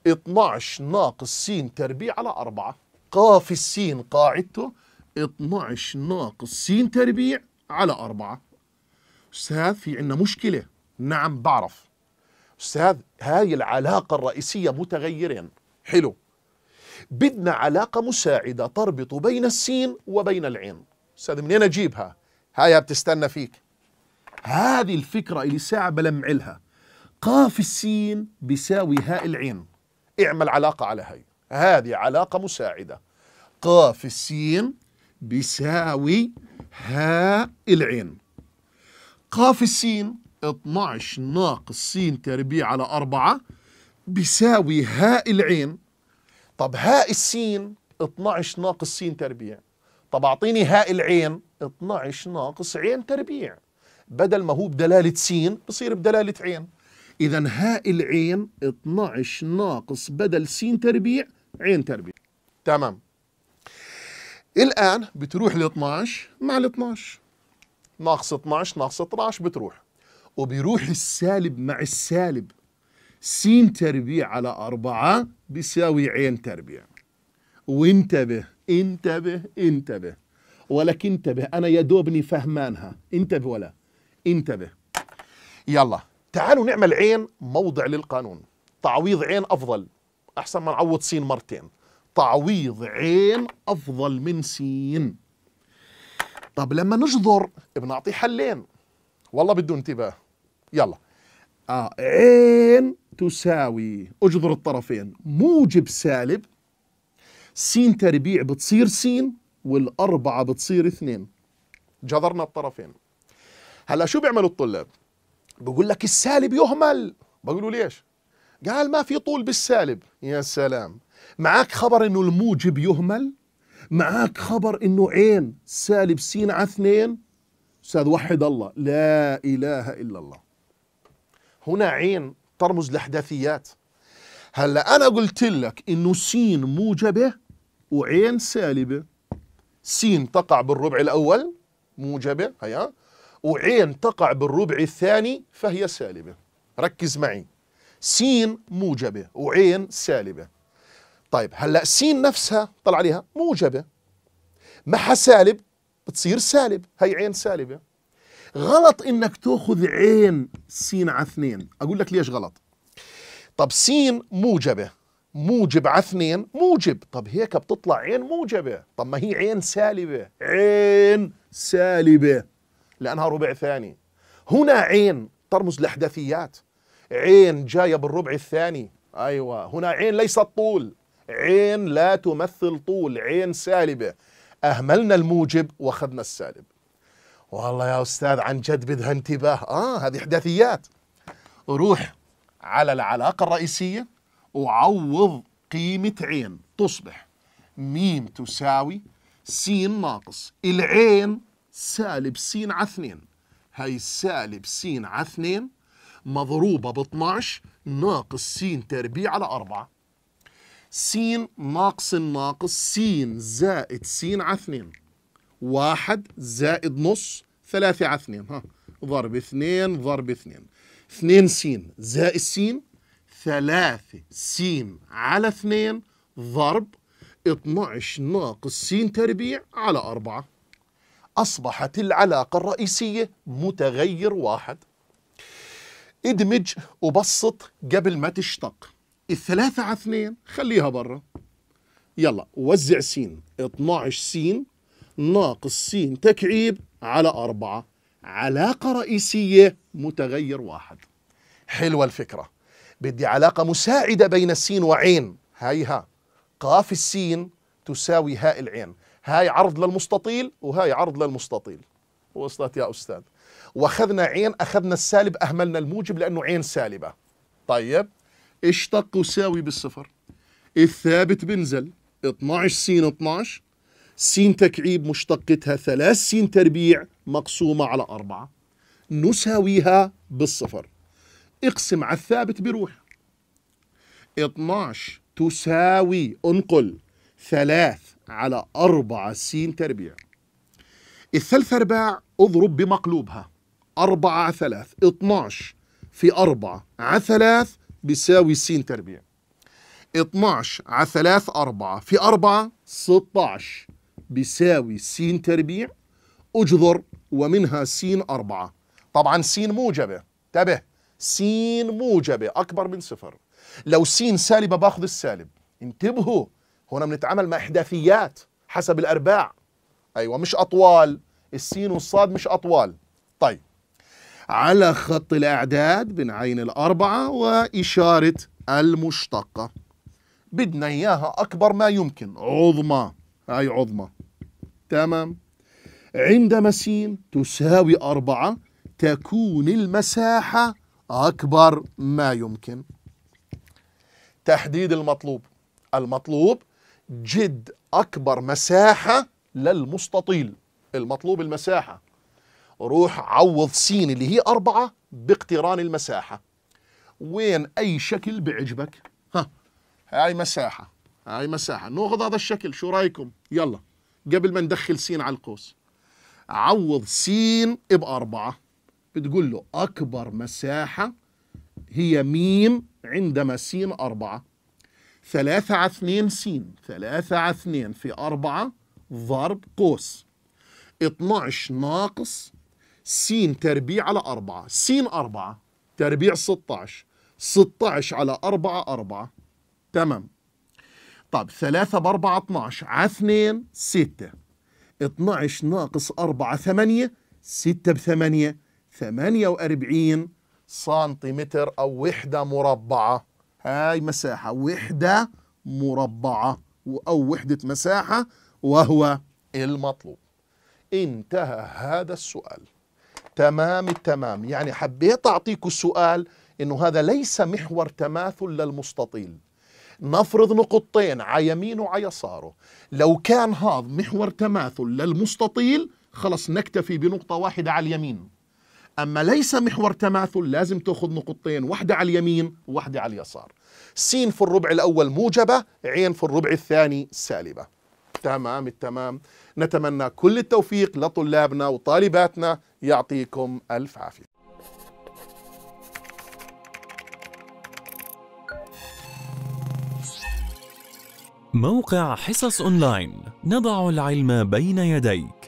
12 ناقص س تربيع على 4 قاف السين قاعدته 12 ناقص س تربيع على 4 استاذ في عندنا مشكله نعم بعرف استاذ هاي العلاقه الرئيسيه متغيرين حلو بدنا علاقه مساعده تربط بين السين وبين العين استاذ منين اجيبها هاي بتستنى فيك هذه الفكرة اللي ساعة بلمع لها قاف السين بيساوي هاء العين اعمل علاقة على هاي هذه علاقة مساعدة قاف السين بيساوي هاء العين قاف السين 12 ناقص س تربيع على أربعة بيساوي هاء العين طب هاء السين 12 ناقص سين تربيع طب اعطيني هاء العين 12 ناقص عين تربيع بدل ما هو بدلالة سين بصير بدلالة عين إذا هاء العين 12 ناقص بدل سين تربيع عين تربيع تمام الآن بتروح ال 12 مع ال 12 ناقص 12 ناقص 12 بتروح وبيروح السالب مع السالب س تربيع على أربعة بيساوي عين تربيع وانتبه انتبه انتبه ولك انتبه أنا يا دوبني فهمانها انتبه ولا انتبه يلا تعالوا نعمل عين موضع للقانون تعويض عين افضل احسن ما نعوض سين مرتين تعويض عين افضل من سين طب لما نجذر بنعطي حلين والله بده انتباه يلا آه عين تساوي اجذر الطرفين موجب سالب سين تربيع بتصير سين والأربعة بتصير اثنين جذرنا الطرفين هلا شو بيعملوا الطلاب بقول لك السالب يهمل بقولوا ليش قال ما في طول بالسالب يا سلام معك خبر انه الموجب يهمل معك خبر انه عين سالب س على اثنين استاذ وحد الله لا اله الا الله هنا عين ترمز لاحداثيات هلا انا قلت لك انه س موجبه وعين سالبه س تقع بالربع الاول موجبه هيا وعين تقع بالربع الثاني فهي سالبة ركز معي سين موجبة وعين سالبة طيب هلأ سين نفسها طلع عليها موجبة معها سالب بتصير سالب هي عين سالبة غلط انك تاخذ عين سين على اثنين اقول لك ليش غلط طب سين موجبة موجب على اثنين موجب طب هيك بتطلع عين موجبة طب ما هي عين سالبة عين سالبة لأنها ربع ثاني هنا عين ترمز لأحداثيات عين جاية بالربع الثاني أيوة هنا عين ليست طول عين لا تمثل طول عين سالبة أهملنا الموجب وأخذنا السالب والله يا أستاذ عن جد بدها انتباه آه هذه إحداثيات روح على العلاقة الرئيسية وعوض قيمة عين تصبح ميم تساوي سين ناقص العين سالب س على 2 هاي سالب س على 2 مضروبة ب 12 ناقص س تربيع على 4 س ناقص ناقص س زائد س على 2 1 زائد نص 3 على 2 ها ضرب 2 ضرب 2 2 س زائد س 3 س على 2 ضرب 12 ناقص س تربيع على 4 أصبحت العلاقة الرئيسية متغير واحد ادمج وبسط قبل ما تشتق الثلاثة على اثنين خليها برا يلا وزع سين 12 سين ناقص سين تكعيب على أربعة علاقة رئيسية متغير واحد حلوة الفكرة بدي علاقة مساعدة بين السين وعين هيها قاف السين تساوي هاء العين هاي عرض للمستطيل وهاي عرض للمستطيل وصلت يا أستاذ واخذنا عين أخذنا السالب أهملنا الموجب لأنه عين سالبة طيب اشتق وساوي بالصفر الثابت بنزل 12 سين 12 سين تكعيب مشتقتها 3 سين تربيع مقسومة على 4 نساويها بالصفر اقسم على الثابت بروح 12 تساوي انقل 3 على أربعة سين تربيع الثلث أرباع اضرب بمقلوبها أربعة على ثلاث 12 في أربعة على ثلاث بيساوي سين تربيع 12 على ثلاث أربعة في أربعة 16 بيساوي سين تربيع اجذر ومنها سين أربعة طبعا سين موجبة انتبه سين موجبة أكبر من صفر لو سين سالبة باخذ السالب انتبهوا هنا بنتعامل مع احداثيات حسب الارباع ايوه مش اطوال السين والصاد مش اطوال طيب على خط الاعداد بنعين الاربعه واشاره المشتقه بدنا اياها اكبر ما يمكن عظمى هاي عظمى تمام عندما س تساوي أربعة تكون المساحة أكبر ما يمكن تحديد المطلوب المطلوب جد أكبر مساحة للمستطيل المطلوب المساحة روح عوض س اللي هي أربعة باقتران المساحة وين أي شكل بعجبك ها هاي مساحة هاي مساحة ناخذ هذا الشكل شو رأيكم يلا قبل ما ندخل س على القوس عوض س بأربعة بتقول له أكبر مساحة هي ميم عندما س أربعة ثلاثة على اثنين س ثلاثة على اثنين في أربعة ضرب قوس 12 ناقص س تربيع على أربعة س أربعة تربيع 16 16 على أربعة أربعة تمام طب ثلاثة بأربعة 4 12 على ستة 6 12 ناقص أربعة ثمانية ستة بثمانية ثمانية وأربعين سنتيمتر أو وحدة مربعة هاي مساحة وحدة مربعة أو وحدة مساحة وهو المطلوب انتهى هذا السؤال تمام التمام يعني حبيت أعطيكم السؤال إنه هذا ليس محور تماثل للمستطيل نفرض نقطتين على يمينه وعلى يساره لو كان هذا محور تماثل للمستطيل خلص نكتفي بنقطة واحدة على اليمين أما ليس محور تماثل لازم تأخذ نقطتين واحدة على اليمين واحدة على اليسار سين في الربع الأول موجبة عين في الربع الثاني سالبة تمام التمام نتمنى كل التوفيق لطلابنا وطالباتنا يعطيكم ألف عافية موقع حصص أونلاين نضع العلم بين يديك